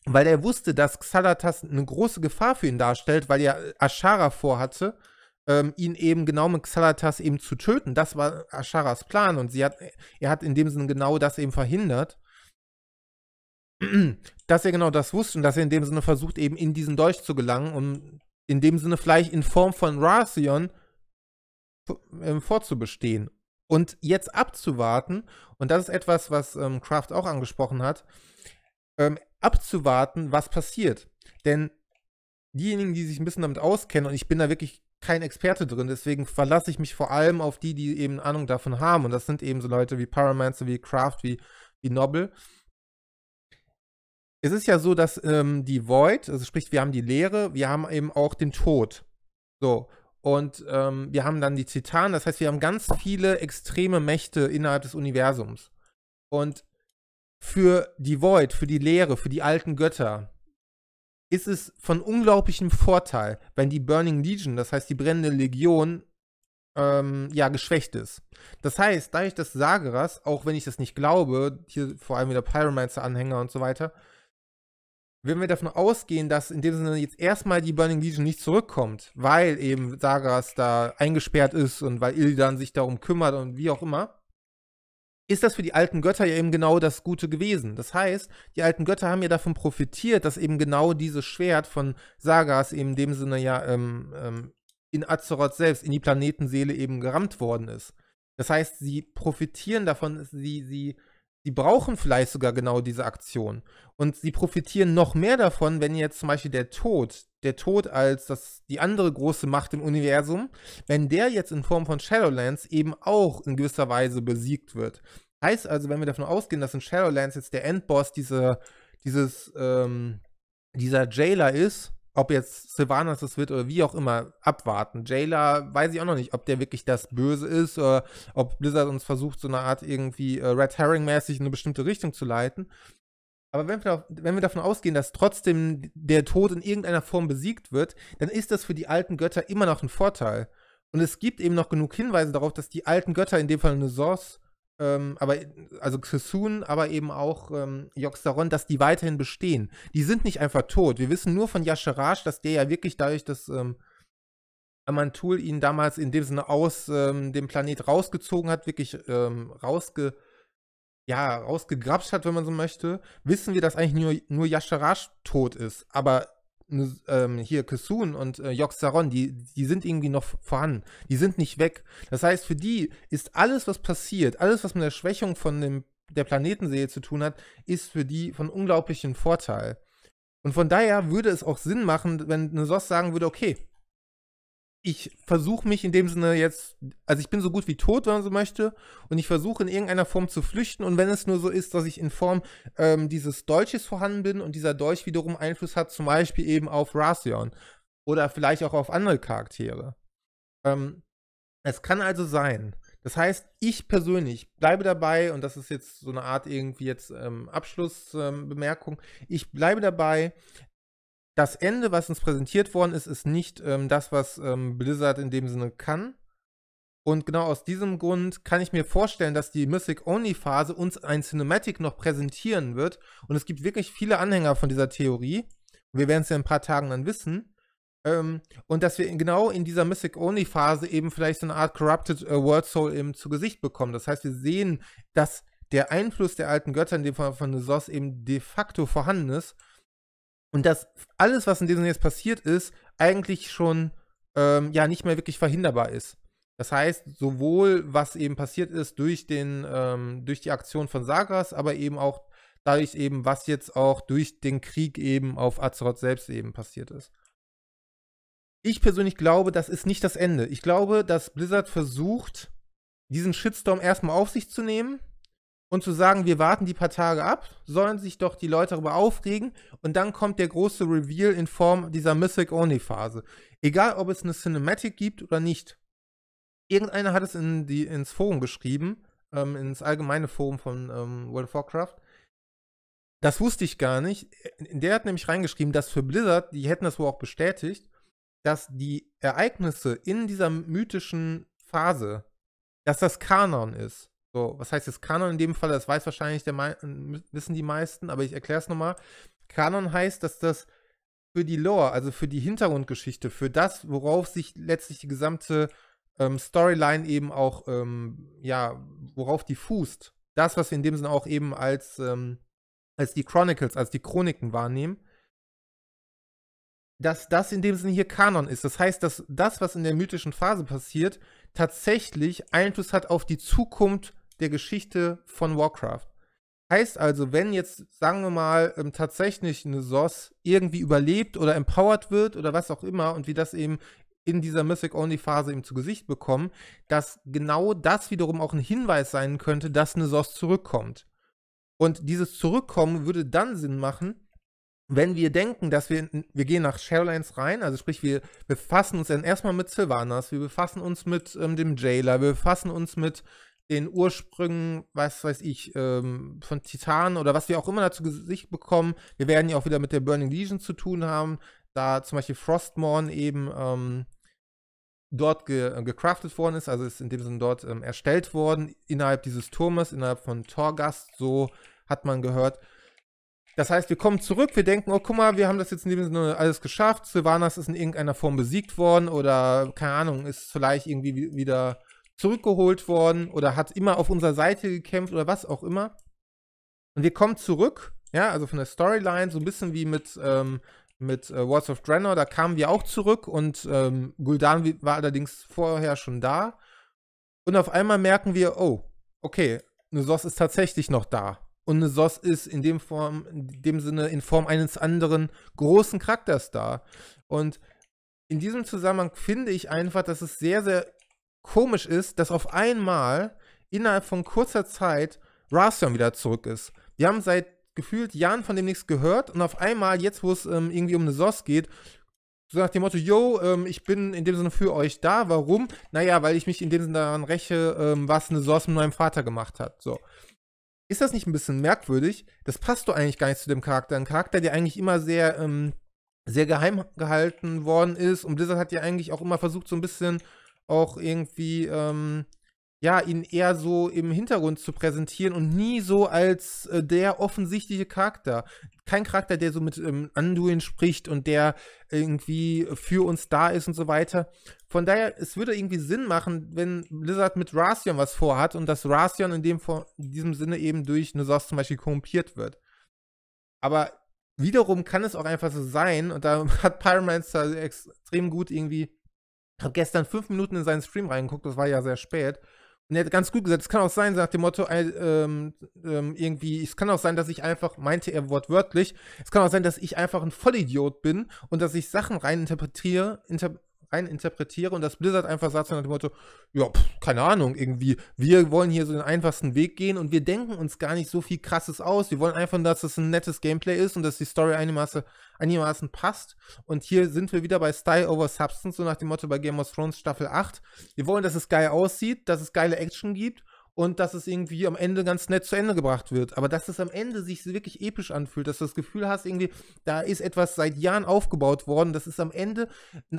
weil er wusste, dass Xalatas eine große Gefahr für ihn darstellt, weil er äh, Ashara vorhatte, ähm, ihn eben genau mit Xalatas eben zu töten. Das war Asharas Plan und sie hat, er hat in dem Sinne genau das eben verhindert. *clears throat* Dass er genau das wusste und dass er in dem Sinne versucht, eben in diesen Dolch zu gelangen, um in dem Sinne vielleicht in Form von Rathion ähm, vorzubestehen. Und jetzt abzuwarten, und das ist etwas, was ähm, Kraft auch angesprochen hat, ähm, abzuwarten, was passiert. Denn diejenigen, die sich ein bisschen damit auskennen, und ich bin da wirklich kein Experte drin, deswegen verlasse ich mich vor allem auf die, die eben Ahnung davon haben. Und das sind eben so Leute wie Paramancer, wie Kraft, wie, wie Nobel. Es ist ja so, dass ähm, die Void, also sprich, wir haben die Leere, wir haben eben auch den Tod. So, und ähm, wir haben dann die Titanen, das heißt, wir haben ganz viele extreme Mächte innerhalb des Universums. Und für die Void, für die Leere, für die alten Götter ist es von unglaublichem Vorteil, wenn die Burning Legion, das heißt die brennende Legion, ähm, ja, geschwächt ist. Das heißt, dadurch, dass Sageras, auch wenn ich das nicht glaube, hier vor allem wieder Pyromancer-Anhänger und so weiter, wenn wir davon ausgehen, dass in dem Sinne jetzt erstmal die Burning Legion nicht zurückkommt, weil eben Sagas da eingesperrt ist und weil Ildan sich darum kümmert und wie auch immer, ist das für die alten Götter ja eben genau das Gute gewesen. Das heißt, die alten Götter haben ja davon profitiert, dass eben genau dieses Schwert von Sagas eben in dem Sinne ja ähm, ähm, in Azeroth selbst, in die Planetenseele eben gerammt worden ist. Das heißt, sie profitieren davon, sie, sie die brauchen vielleicht sogar genau diese Aktion. Und sie profitieren noch mehr davon, wenn jetzt zum Beispiel der Tod, der Tod als das, die andere große Macht im Universum, wenn der jetzt in Form von Shadowlands eben auch in gewisser Weise besiegt wird. Heißt also, wenn wir davon ausgehen, dass in Shadowlands jetzt der Endboss diese, dieses, ähm, dieser Jailer ist, ob jetzt Sylvanas das wird oder wie auch immer, abwarten. Jailer weiß ich auch noch nicht, ob der wirklich das Böse ist oder ob Blizzard uns versucht, so eine Art irgendwie äh, Red Herring-mäßig in eine bestimmte Richtung zu leiten. Aber wenn wir, wenn wir, davon ausgehen, dass trotzdem der Tod in irgendeiner Form besiegt wird, dann ist das für die alten Götter immer noch ein Vorteil. Und es gibt eben noch genug Hinweise darauf, dass die alten Götter, in dem Fall eine Nesors, ähm, aber also Sassoon, aber eben auch ähm, Joxaron, dass die weiterhin bestehen. Die sind nicht einfach tot. Wir wissen nur von Yasharash, dass der ja wirklich dadurch, dass ähm, Amantul ihn damals in dem Sinne aus ähm, dem Planet rausgezogen hat, wirklich ähm, rausge ja, rausgegrapscht hat, wenn man so möchte, wissen wir, dass eigentlich nur, nur Yasharash tot ist. Aber ähm, hier Kassun und äh, Jok Saron, die, die sind irgendwie noch vorhanden. Die sind nicht weg. Das heißt, für die ist alles, was passiert, alles, was mit der Schwächung von dem, der Planetenseele zu tun hat, ist für die von unglaublichem Vorteil. Und von daher würde es auch Sinn machen, wenn eine SOS sagen würde, okay, ich versuche mich in dem Sinne jetzt, also ich bin so gut wie tot, wenn man so möchte, und ich versuche in irgendeiner Form zu flüchten. Und wenn es nur so ist, dass ich in Form ähm, dieses Dolches vorhanden bin und dieser Dolch wiederum Einfluss hat, zum Beispiel eben auf Rasion oder vielleicht auch auf andere Charaktere. Ähm, es kann also sein. Das heißt, ich persönlich bleibe dabei, und das ist jetzt so eine Art irgendwie jetzt ähm, Abschlussbemerkung, ähm, ich bleibe dabei, das Ende, was uns präsentiert worden ist, ist nicht ähm, das, was ähm, Blizzard in dem Sinne kann. Und genau aus diesem Grund kann ich mir vorstellen, dass die Mystic Only Phase uns ein Cinematic noch präsentieren wird. Und es gibt wirklich viele Anhänger von dieser Theorie. Wir werden es ja in ein paar Tagen dann wissen. Ähm, und dass wir genau in dieser Mystic Only Phase eben vielleicht so eine Art Corrupted äh, World Soul eben zu Gesicht bekommen. Das heißt, wir sehen, dass der Einfluss der alten Götter, in dem Fall von Nessos, eben de facto vorhanden ist und dass alles, was in diesem jetzt passiert ist, eigentlich schon ähm, ja nicht mehr wirklich verhinderbar ist. Das heißt, sowohl was eben passiert ist durch, den, ähm, durch die Aktion von Sagras, aber eben auch dadurch eben, was jetzt auch durch den Krieg eben auf Azeroth selbst eben passiert ist. Ich persönlich glaube, das ist nicht das Ende. Ich glaube, dass Blizzard versucht, diesen Shitstorm erstmal auf sich zu nehmen und zu sagen, wir warten die paar Tage ab, sollen sich doch die Leute darüber aufregen und dann kommt der große Reveal in Form dieser Mythic-Only-Phase. Egal, ob es eine Cinematic gibt oder nicht. Irgendeiner hat es in die, ins Forum geschrieben, ähm, ins allgemeine Forum von ähm, World of Warcraft. Das wusste ich gar nicht. Äh, der hat nämlich reingeschrieben, dass für Blizzard, die hätten das wohl auch bestätigt, dass die Ereignisse in dieser mythischen Phase, dass das Kanon ist. So, was heißt jetzt Kanon in dem Fall? Das weiß wahrscheinlich der äh, wissen die meisten, aber ich erkläre es nochmal. Kanon heißt, dass das für die Lore, also für die Hintergrundgeschichte, für das, worauf sich letztlich die gesamte ähm, Storyline eben auch, ähm, ja, worauf die fußt. Das, was wir in dem Sinne auch eben als, ähm, als die Chronicles, als die Chroniken wahrnehmen. Dass das in dem Sinne hier Kanon ist. Das heißt, dass das, was in der mythischen Phase passiert, tatsächlich Einfluss hat auf die Zukunft der Geschichte von Warcraft. Heißt also, wenn jetzt, sagen wir mal, ähm, tatsächlich eine SOS irgendwie überlebt oder empowered wird oder was auch immer und wie das eben in dieser Mythic-Only-Phase eben zu Gesicht bekommen, dass genau das wiederum auch ein Hinweis sein könnte, dass eine SOS zurückkommt. Und dieses Zurückkommen würde dann Sinn machen, wenn wir denken, dass wir, wir gehen nach Shadowlands rein, also sprich, wir befassen uns dann erstmal mit Sylvanas, wir befassen uns mit ähm, dem Jailer, wir befassen uns mit den Ursprüngen, was weiß ich, ähm, von Titan oder was wir auch immer dazu Gesicht bekommen. Wir werden ja auch wieder mit der Burning Legion zu tun haben, da zum Beispiel Frostmorn eben ähm, dort ge äh, gecraftet worden ist, also ist in dem Sinne dort ähm, erstellt worden, innerhalb dieses Turmes, innerhalb von Torgast, so hat man gehört. Das heißt, wir kommen zurück, wir denken, oh, guck mal, wir haben das jetzt in dem Sinne alles geschafft, Sylvanas ist in irgendeiner Form besiegt worden oder, keine Ahnung, ist vielleicht irgendwie wieder zurückgeholt worden oder hat immer auf unserer Seite gekämpft oder was auch immer. Und wir kommen zurück, ja, also von der Storyline, so ein bisschen wie mit, ähm, mit äh, Wars of Draenor, da kamen wir auch zurück und ähm, Gul'dan war allerdings vorher schon da. Und auf einmal merken wir, oh, okay, Nesos ist tatsächlich noch da. Und Nesos ist in dem, Form, in dem Sinne in Form eines anderen großen Charakters da. Und in diesem Zusammenhang finde ich einfach, dass es sehr, sehr komisch ist, dass auf einmal innerhalb von kurzer Zeit Rastion wieder zurück ist. Wir haben seit gefühlt Jahren von dem nichts gehört und auf einmal, jetzt wo es ähm, irgendwie um eine SOS geht, so nach dem Motto, yo, ähm, ich bin in dem Sinne für euch da, warum? Naja, weil ich mich in dem Sinne daran räche, ähm, was eine SOS mit meinem Vater gemacht hat. So. Ist das nicht ein bisschen merkwürdig? Das passt doch eigentlich gar nicht zu dem Charakter. Ein Charakter, der eigentlich immer sehr, ähm, sehr geheim gehalten worden ist und Blizzard hat ja eigentlich auch immer versucht, so ein bisschen auch irgendwie, ähm, ja, ihn eher so im Hintergrund zu präsentieren und nie so als äh, der offensichtliche Charakter. Kein Charakter, der so mit ähm, Anduin spricht und der irgendwie für uns da ist und so weiter. Von daher, es würde irgendwie Sinn machen, wenn Blizzard mit Rastion was vorhat und dass Rastion in, dem, in diesem Sinne eben durch Nosos zum Beispiel korrumpiert wird. Aber wiederum kann es auch einfach so sein, und da *laughs* hat Pyromancer extrem gut irgendwie habe gestern fünf Minuten in seinen Stream reingeguckt, das war ja sehr spät. Und er hat ganz gut gesagt, es kann auch sein, nach dem Motto, äh, ähm, ähm, irgendwie, es kann auch sein, dass ich einfach, meinte er wortwörtlich, es kann auch sein, dass ich einfach ein Vollidiot bin und dass ich Sachen reininterpretiere, inter rein interpretiere und das Blizzard einfach sagt nach dem Motto, ja, pff, keine Ahnung, irgendwie, wir wollen hier so den einfachsten Weg gehen und wir denken uns gar nicht so viel krasses aus. Wir wollen einfach, dass es ein nettes Gameplay ist und dass die Story einigermaßen, einigermaßen passt. Und hier sind wir wieder bei Style over Substance, so nach dem Motto bei Game of Thrones Staffel 8. Wir wollen, dass es geil aussieht, dass es geile Action gibt und dass es irgendwie am Ende ganz nett zu Ende gebracht wird. Aber dass es am Ende sich wirklich episch anfühlt, dass du das Gefühl hast, irgendwie, da ist etwas seit Jahren aufgebaut worden. Das ist am Ende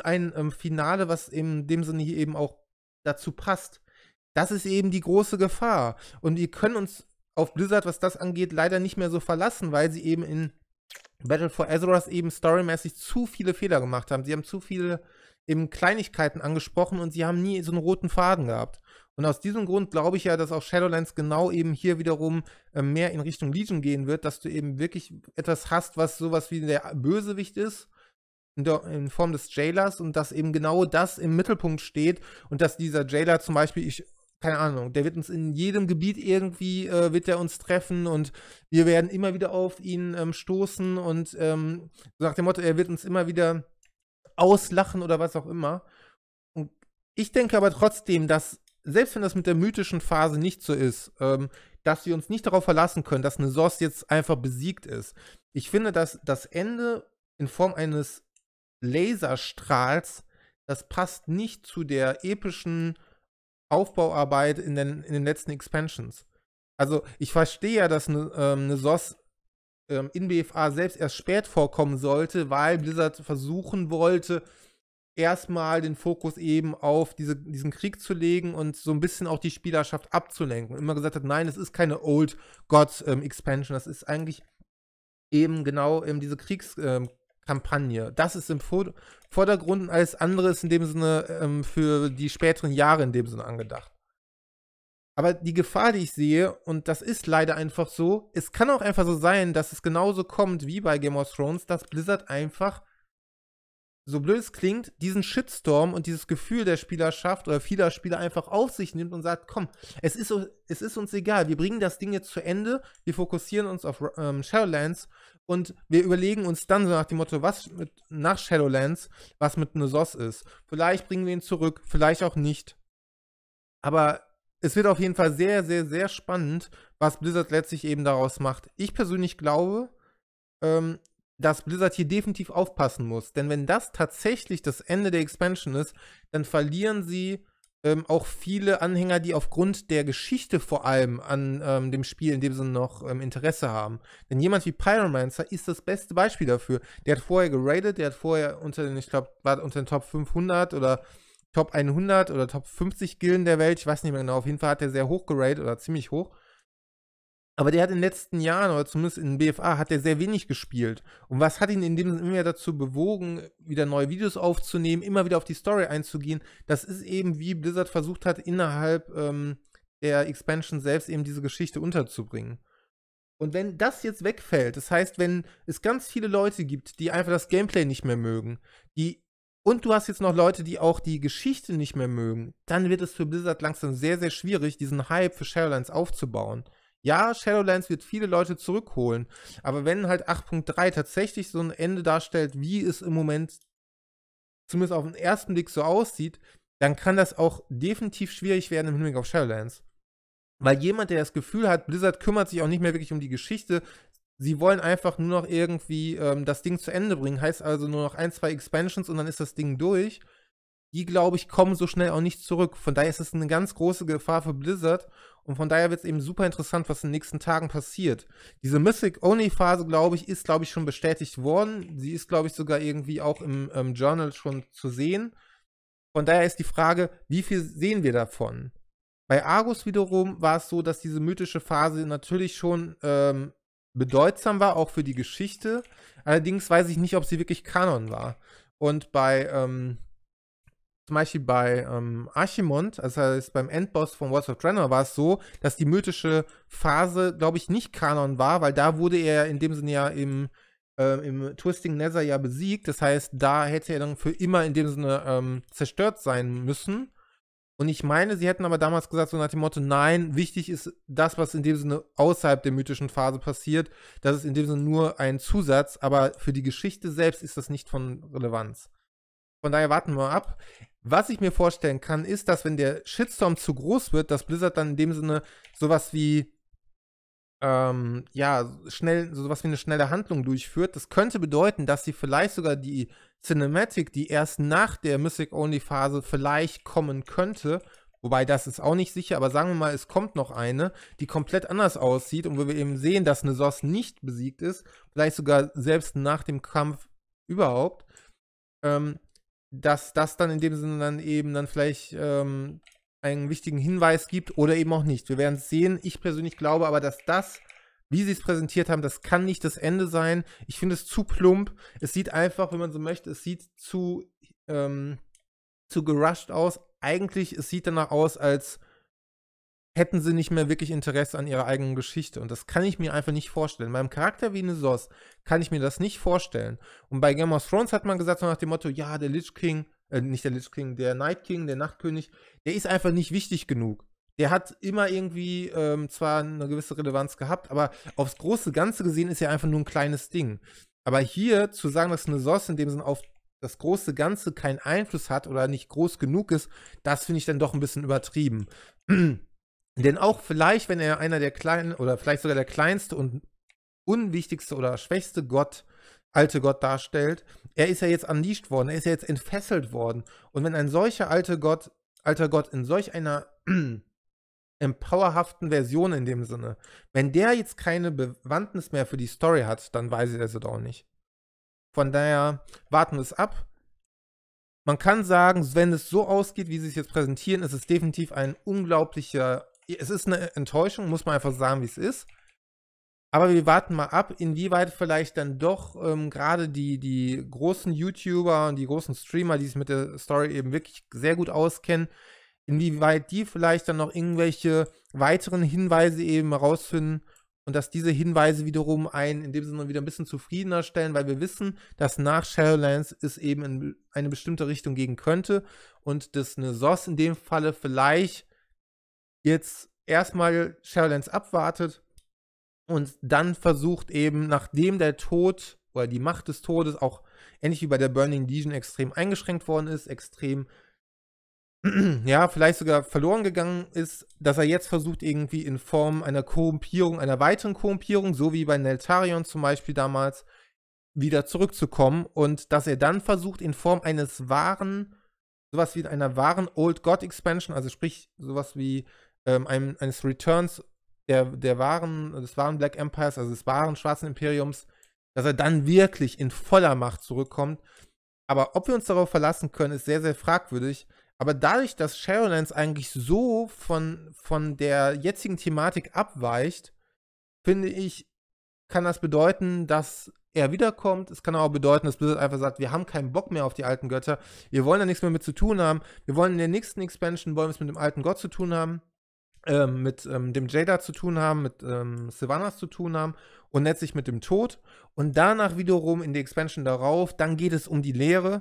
ein ähm, Finale, was in dem Sinne hier eben auch dazu passt. Das ist eben die große Gefahr. Und wir können uns auf Blizzard, was das angeht, leider nicht mehr so verlassen, weil sie eben in Battle for Azeroth eben storymäßig zu viele Fehler gemacht haben. Sie haben zu viele eben Kleinigkeiten angesprochen und sie haben nie so einen roten Faden gehabt. Und aus diesem Grund glaube ich ja, dass auch Shadowlands genau eben hier wiederum äh, mehr in Richtung Legion gehen wird, dass du eben wirklich etwas hast, was sowas wie der Bösewicht ist, in, der, in Form des Jailers und dass eben genau das im Mittelpunkt steht und dass dieser Jailer zum Beispiel, ich keine Ahnung, der wird uns in jedem Gebiet irgendwie, äh, wird er uns treffen und wir werden immer wieder auf ihn ähm, stoßen und ähm, so nach dem Motto, er wird uns immer wieder auslachen oder was auch immer. ich denke aber trotzdem, dass selbst wenn das mit der mythischen Phase nicht so ist, ähm, dass wir uns nicht darauf verlassen können, dass eine Source jetzt einfach besiegt ist. Ich finde, dass das Ende in Form eines Laserstrahls, das passt nicht zu der epischen Aufbauarbeit in den, in den letzten Expansions. Also ich verstehe ja, dass eine, ähm, SOS ähm, in BFA selbst erst spät vorkommen sollte, weil Blizzard versuchen wollte, erstmal den Fokus eben auf diese, diesen Krieg zu legen und so ein bisschen auch die Spielerschaft abzulenken. Immer gesagt hat, nein, es ist keine Old Gods ähm, Expansion, das ist eigentlich eben genau eben ähm, diese Kriegskampagne. Ähm, das ist im Vordergrund und alles andere ist in dem Sinne ähm, für die späteren Jahre in dem Sinne angedacht. Aber die Gefahr, die ich sehe, und das ist leider einfach so, es kann auch einfach so sein, dass es genauso kommt wie bei Game of Thrones, dass Blizzard einfach so blöd es klingt, diesen Shitstorm und dieses Gefühl der Spielerschaft oder vieler Spieler einfach auf sich nimmt und sagt, komm, es ist, es ist uns egal, wir bringen das Ding jetzt zu Ende, wir fokussieren uns auf ähm, Shadowlands und wir überlegen uns dann so nach dem Motto, was mit, nach Shadowlands, was mit Nesos ist. Vielleicht bringen wir ihn zurück, vielleicht auch nicht. Aber es wird auf jeden Fall sehr, sehr, sehr spannend, was Blizzard letztlich eben daraus macht. Ich persönlich glaube, ähm, dass Blizzard hier definitiv aufpassen muss. Denn wenn das tatsächlich das Ende der Expansion ist, dann verlieren sie ähm, auch viele Anhänger, die aufgrund der Geschichte vor allem an ähm, dem Spiel in dem Sinne noch ähm, Interesse haben. Denn jemand wie Pyromancer ist das beste Beispiel dafür. Der hat vorher geradet, der hat vorher unter den, ich glaube, war unter den Top 500 oder Top 100 oder Top 50 Gilden der Welt, ich weiß nicht mehr genau, auf jeden Fall hat er sehr hoch geradet oder ziemlich hoch aber der hat in den letzten Jahren, oder zumindest in BFA, hat er sehr wenig gespielt. Und was hat ihn in dem Sinne dazu bewogen, wieder neue Videos aufzunehmen, immer wieder auf die Story einzugehen? Das ist eben, wie Blizzard versucht hat, innerhalb ähm, der Expansion selbst eben diese Geschichte unterzubringen. Und wenn das jetzt wegfällt, das heißt, wenn es ganz viele Leute gibt, die einfach das Gameplay nicht mehr mögen, die und du hast jetzt noch Leute, die auch die Geschichte nicht mehr mögen, dann wird es für Blizzard langsam sehr, sehr schwierig, diesen Hype für Shadowlands aufzubauen. Ja, Shadowlands wird viele Leute zurückholen, aber wenn halt 8.3 tatsächlich so ein Ende darstellt, wie es im Moment zumindest auf den ersten Blick so aussieht, dann kann das auch definitiv schwierig werden im Hinblick auf Shadowlands. Weil jemand, der das Gefühl hat, Blizzard kümmert sich auch nicht mehr wirklich um die Geschichte, sie wollen einfach nur noch irgendwie ähm, das Ding zu Ende bringen, heißt also nur noch ein, zwei Expansions und dann ist das Ding durch, die, glaube ich, kommen so schnell auch nicht zurück. Von daher ist es eine ganz große Gefahr für Blizzard und von daher wird es eben super interessant, was in den nächsten Tagen passiert. Diese Mystic-Only-Phase, glaube ich, ist, glaube ich, schon bestätigt worden. Sie ist, glaube ich, sogar irgendwie auch im ähm, Journal schon zu sehen. Von daher ist die Frage, wie viel sehen wir davon? Bei Argus wiederum war es so, dass diese mythische Phase natürlich schon ähm, bedeutsam war, auch für die Geschichte. Allerdings weiß ich nicht, ob sie wirklich Kanon war. Und bei ähm, zum Beispiel bei ähm, Archimond, also das heißt beim Endboss von Wars of Draenor, war es so, dass die mythische Phase, glaube ich, nicht Kanon war, weil da wurde er in dem Sinne ja im, äh, im Twisting Nether ja besiegt. Das heißt, da hätte er dann für immer in dem Sinne ähm, zerstört sein müssen. Und ich meine, sie hätten aber damals gesagt, so nach dem Motto, nein, wichtig ist das, was in dem Sinne außerhalb der mythischen Phase passiert. Das ist in dem Sinne nur ein Zusatz, aber für die Geschichte selbst ist das nicht von Relevanz. Von daher warten wir ab. Was ich mir vorstellen kann, ist, dass wenn der Shitstorm zu groß wird, dass Blizzard dann in dem Sinne sowas wie ähm, ja, schnell, sowas wie eine schnelle Handlung durchführt. Das könnte bedeuten, dass sie vielleicht sogar die Cinematic, die erst nach der Mystic-Only-Phase vielleicht kommen könnte, Wobei, das ist auch nicht sicher, aber sagen wir mal, es kommt noch eine, die komplett anders aussieht und wo wir eben sehen, dass eine SOS nicht besiegt ist, vielleicht sogar selbst nach dem Kampf überhaupt, ähm, dass das dann in dem Sinne dann eben dann vielleicht ähm, einen wichtigen Hinweis gibt oder eben auch nicht. Wir werden es sehen. Ich persönlich glaube aber, dass das, wie sie es präsentiert haben, das kann nicht das Ende sein. Ich finde es zu plump. Es sieht einfach, wenn man so möchte, es sieht zu, ähm, zu gerusht aus. Eigentlich, es sieht danach aus, als hätten sie nicht mehr wirklich Interesse an ihrer eigenen Geschichte. Und das kann ich mir einfach nicht vorstellen. Beim Charakter wie eine Soss kann ich mir das nicht vorstellen. Und bei Game of Thrones hat man gesagt, so nach dem Motto, ja, der Lich King, äh, nicht der Lich King, der Night King, der Nachtkönig, der ist einfach nicht wichtig genug. Der hat immer irgendwie ähm, zwar eine gewisse Relevanz gehabt, aber aufs große Ganze gesehen ist er einfach nur ein kleines Ding. Aber hier zu sagen, dass eine Soss in dem Sinn auf das große Ganze keinen Einfluss hat oder nicht groß genug ist, das finde ich dann doch ein bisschen übertrieben. *clears throat* Denn auch vielleicht, wenn er einer der kleinen oder vielleicht sogar der kleinste und unwichtigste oder schwächste Gott, alte Gott darstellt, er ist ja jetzt unleashed worden, er ist ja jetzt entfesselt worden. Und wenn ein solcher alte Gott, alter Gott in solch einer *clears throat* empowerhaften Version in dem Sinne, wenn der jetzt keine Bewandtnis mehr für die Story hat, dann weiß ich das auch nicht. Von daher warten wir es ab. Man kann sagen, wenn es so ausgeht, wie sie es jetzt präsentieren, ist es definitiv ein unglaublicher es ist eine Enttäuschung, muss man einfach sagen, wie es ist. Aber wir warten mal ab, inwieweit vielleicht dann doch ähm, gerade die, die großen YouTuber und die großen Streamer, die sich mit der Story eben wirklich sehr gut auskennen, inwieweit die vielleicht dann noch irgendwelche weiteren Hinweise eben herausfinden und dass diese Hinweise wiederum einen in dem Sinne wieder ein bisschen zufriedener stellen, weil wir wissen, dass nach Shadowlands es eben in eine bestimmte Richtung gehen könnte und dass eine SOS in dem Falle vielleicht jetzt erstmal Shadowlands abwartet und dann versucht eben, nachdem der Tod oder die Macht des Todes auch ähnlich wie bei der Burning Legion extrem eingeschränkt worden ist, extrem, *clears throat* ja, vielleicht sogar verloren gegangen ist, dass er jetzt versucht, irgendwie in Form einer Korrumpierung, einer weiteren Korrumpierung, so wie bei Neltarion zum Beispiel damals, wieder zurückzukommen und dass er dann versucht, in Form eines wahren, sowas wie einer wahren Old God Expansion, also sprich sowas wie ähm, ein, eines Returns der, der wahren, des wahren Black Empires, also des wahren Schwarzen Imperiums, dass er dann wirklich in voller Macht zurückkommt. Aber ob wir uns darauf verlassen können, ist sehr, sehr fragwürdig. Aber dadurch, dass Shadowlands eigentlich so von, von der jetzigen Thematik abweicht, finde ich, kann das bedeuten, dass er wiederkommt. Es kann auch bedeuten, dass Blizzard einfach sagt, wir haben keinen Bock mehr auf die alten Götter. Wir wollen da nichts mehr mit zu tun haben. Wir wollen in der nächsten Expansion wollen wir es mit dem alten Gott zu tun haben. Ähm, mit ähm, dem Jada zu tun haben, mit ähm, Sylvanas zu tun haben und letztlich mit dem Tod. Und danach wiederum in die Expansion darauf, dann geht es um die Lehre.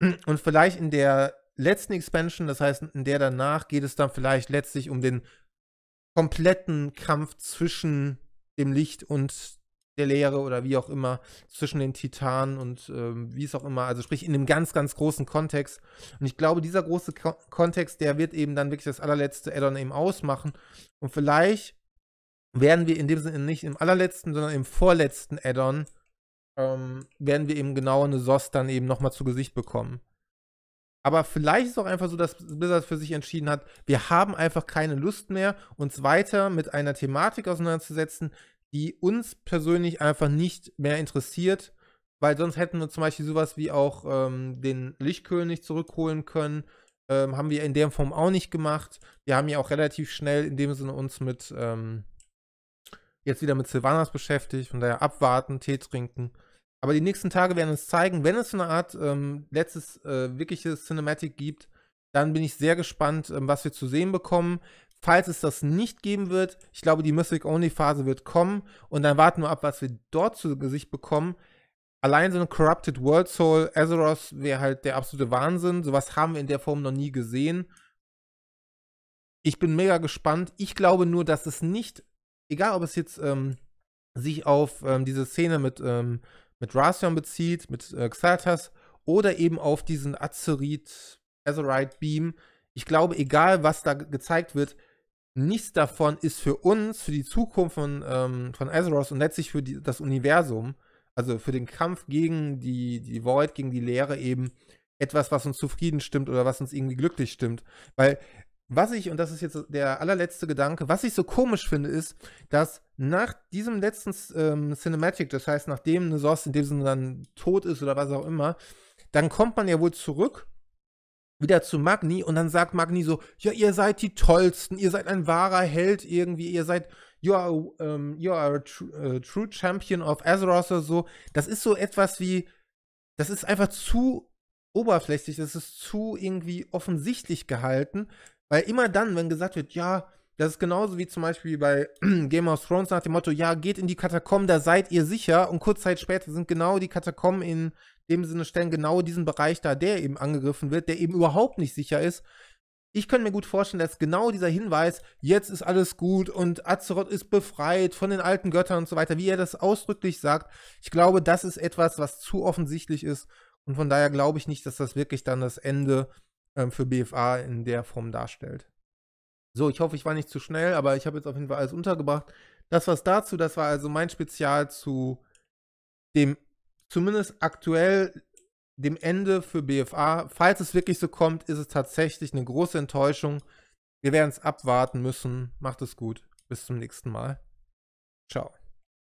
Und vielleicht in der letzten Expansion, das heißt in der danach, geht es dann vielleicht letztlich um den kompletten Kampf zwischen dem Licht und der Leere oder wie auch immer, zwischen den Titanen und ähm, wie es auch immer, also sprich in einem ganz, ganz großen Kontext. Und ich glaube, dieser große Ko Kontext, der wird eben dann wirklich das allerletzte Addon eben ausmachen. Und vielleicht werden wir in dem Sinne nicht im allerletzten, sondern im vorletzten Addon, ähm, werden wir eben genau eine SOS dann eben nochmal zu Gesicht bekommen. Aber vielleicht ist es auch einfach so, dass Blizzard für sich entschieden hat, wir haben einfach keine Lust mehr, uns weiter mit einer Thematik auseinanderzusetzen, die uns persönlich einfach nicht mehr interessiert, weil sonst hätten wir zum Beispiel sowas wie auch ähm, den Lichtkönig zurückholen können. Ähm, haben wir in der Form auch nicht gemacht. Wir haben ja auch relativ schnell in dem Sinne uns mit ähm, jetzt wieder mit Silvanas beschäftigt, von daher abwarten, Tee trinken. Aber die nächsten Tage werden uns zeigen, wenn es so eine Art ähm, letztes äh, wirkliches Cinematic gibt, dann bin ich sehr gespannt, ähm, was wir zu sehen bekommen. Falls es das nicht geben wird, ich glaube, die Mystic-Only-Phase wird kommen und dann warten wir ab, was wir dort zu Gesicht bekommen. Allein so ein Corrupted World Soul, Azeroth wäre halt der absolute Wahnsinn. Sowas haben wir in der Form noch nie gesehen. Ich bin mega gespannt. Ich glaube nur, dass es nicht, egal ob es jetzt ähm, sich auf ähm, diese Szene mit, ähm, mit Rastion bezieht, mit äh, Xaltas oder eben auf diesen Azeroth, Azerite Beam. Ich glaube, egal was da gezeigt wird, nichts davon ist für uns, für die Zukunft von, ähm, von Azeroth und letztlich für die, das Universum, also für den Kampf gegen die, die Void, gegen die Leere eben, etwas, was uns zufrieden stimmt oder was uns irgendwie glücklich stimmt. Weil was ich, und das ist jetzt der allerletzte Gedanke, was ich so komisch finde, ist, dass nach diesem letzten ähm, Cinematic, das heißt, nachdem eine Source in dem Sinne dann tot ist oder was auch immer, dann kommt man ja wohl zurück wieder zu Magni und dann sagt Magni so, ja, ihr seid die Tollsten, ihr seid ein wahrer Held irgendwie, ihr seid, you are, um, ähm, you are a true, uh, äh, true champion of Azeroth oder so. Das ist so etwas wie, das ist einfach zu oberflächlich, das ist zu irgendwie offensichtlich gehalten, weil immer dann, wenn gesagt wird, ja, das ist genauso wie zum Beispiel bei *clears throat* Game of Thrones nach dem Motto, ja, geht in die Katakomben, da seid ihr sicher. Und kurz Zeit später sind genau die Katakomben in dem Sinne stellen, genau diesen Bereich da, der eben angegriffen wird, der eben überhaupt nicht sicher ist. Ich könnte mir gut vorstellen, dass genau dieser Hinweis, jetzt ist alles gut und Azeroth ist befreit von den alten Göttern und so weiter, wie er das ausdrücklich sagt, ich glaube, das ist etwas, was zu offensichtlich ist und von daher glaube ich nicht, dass das wirklich dann das Ende ähm, für BFA in der Form darstellt. So, ich hoffe, ich war nicht zu schnell, aber ich habe jetzt auf jeden Fall alles untergebracht. Das war es dazu. Das war also mein Spezial zu dem zumindest aktuell dem Ende für BFA. Falls es wirklich so kommt, ist es tatsächlich eine große Enttäuschung. Wir werden es abwarten müssen. Macht es gut. Bis zum nächsten Mal. Ciao.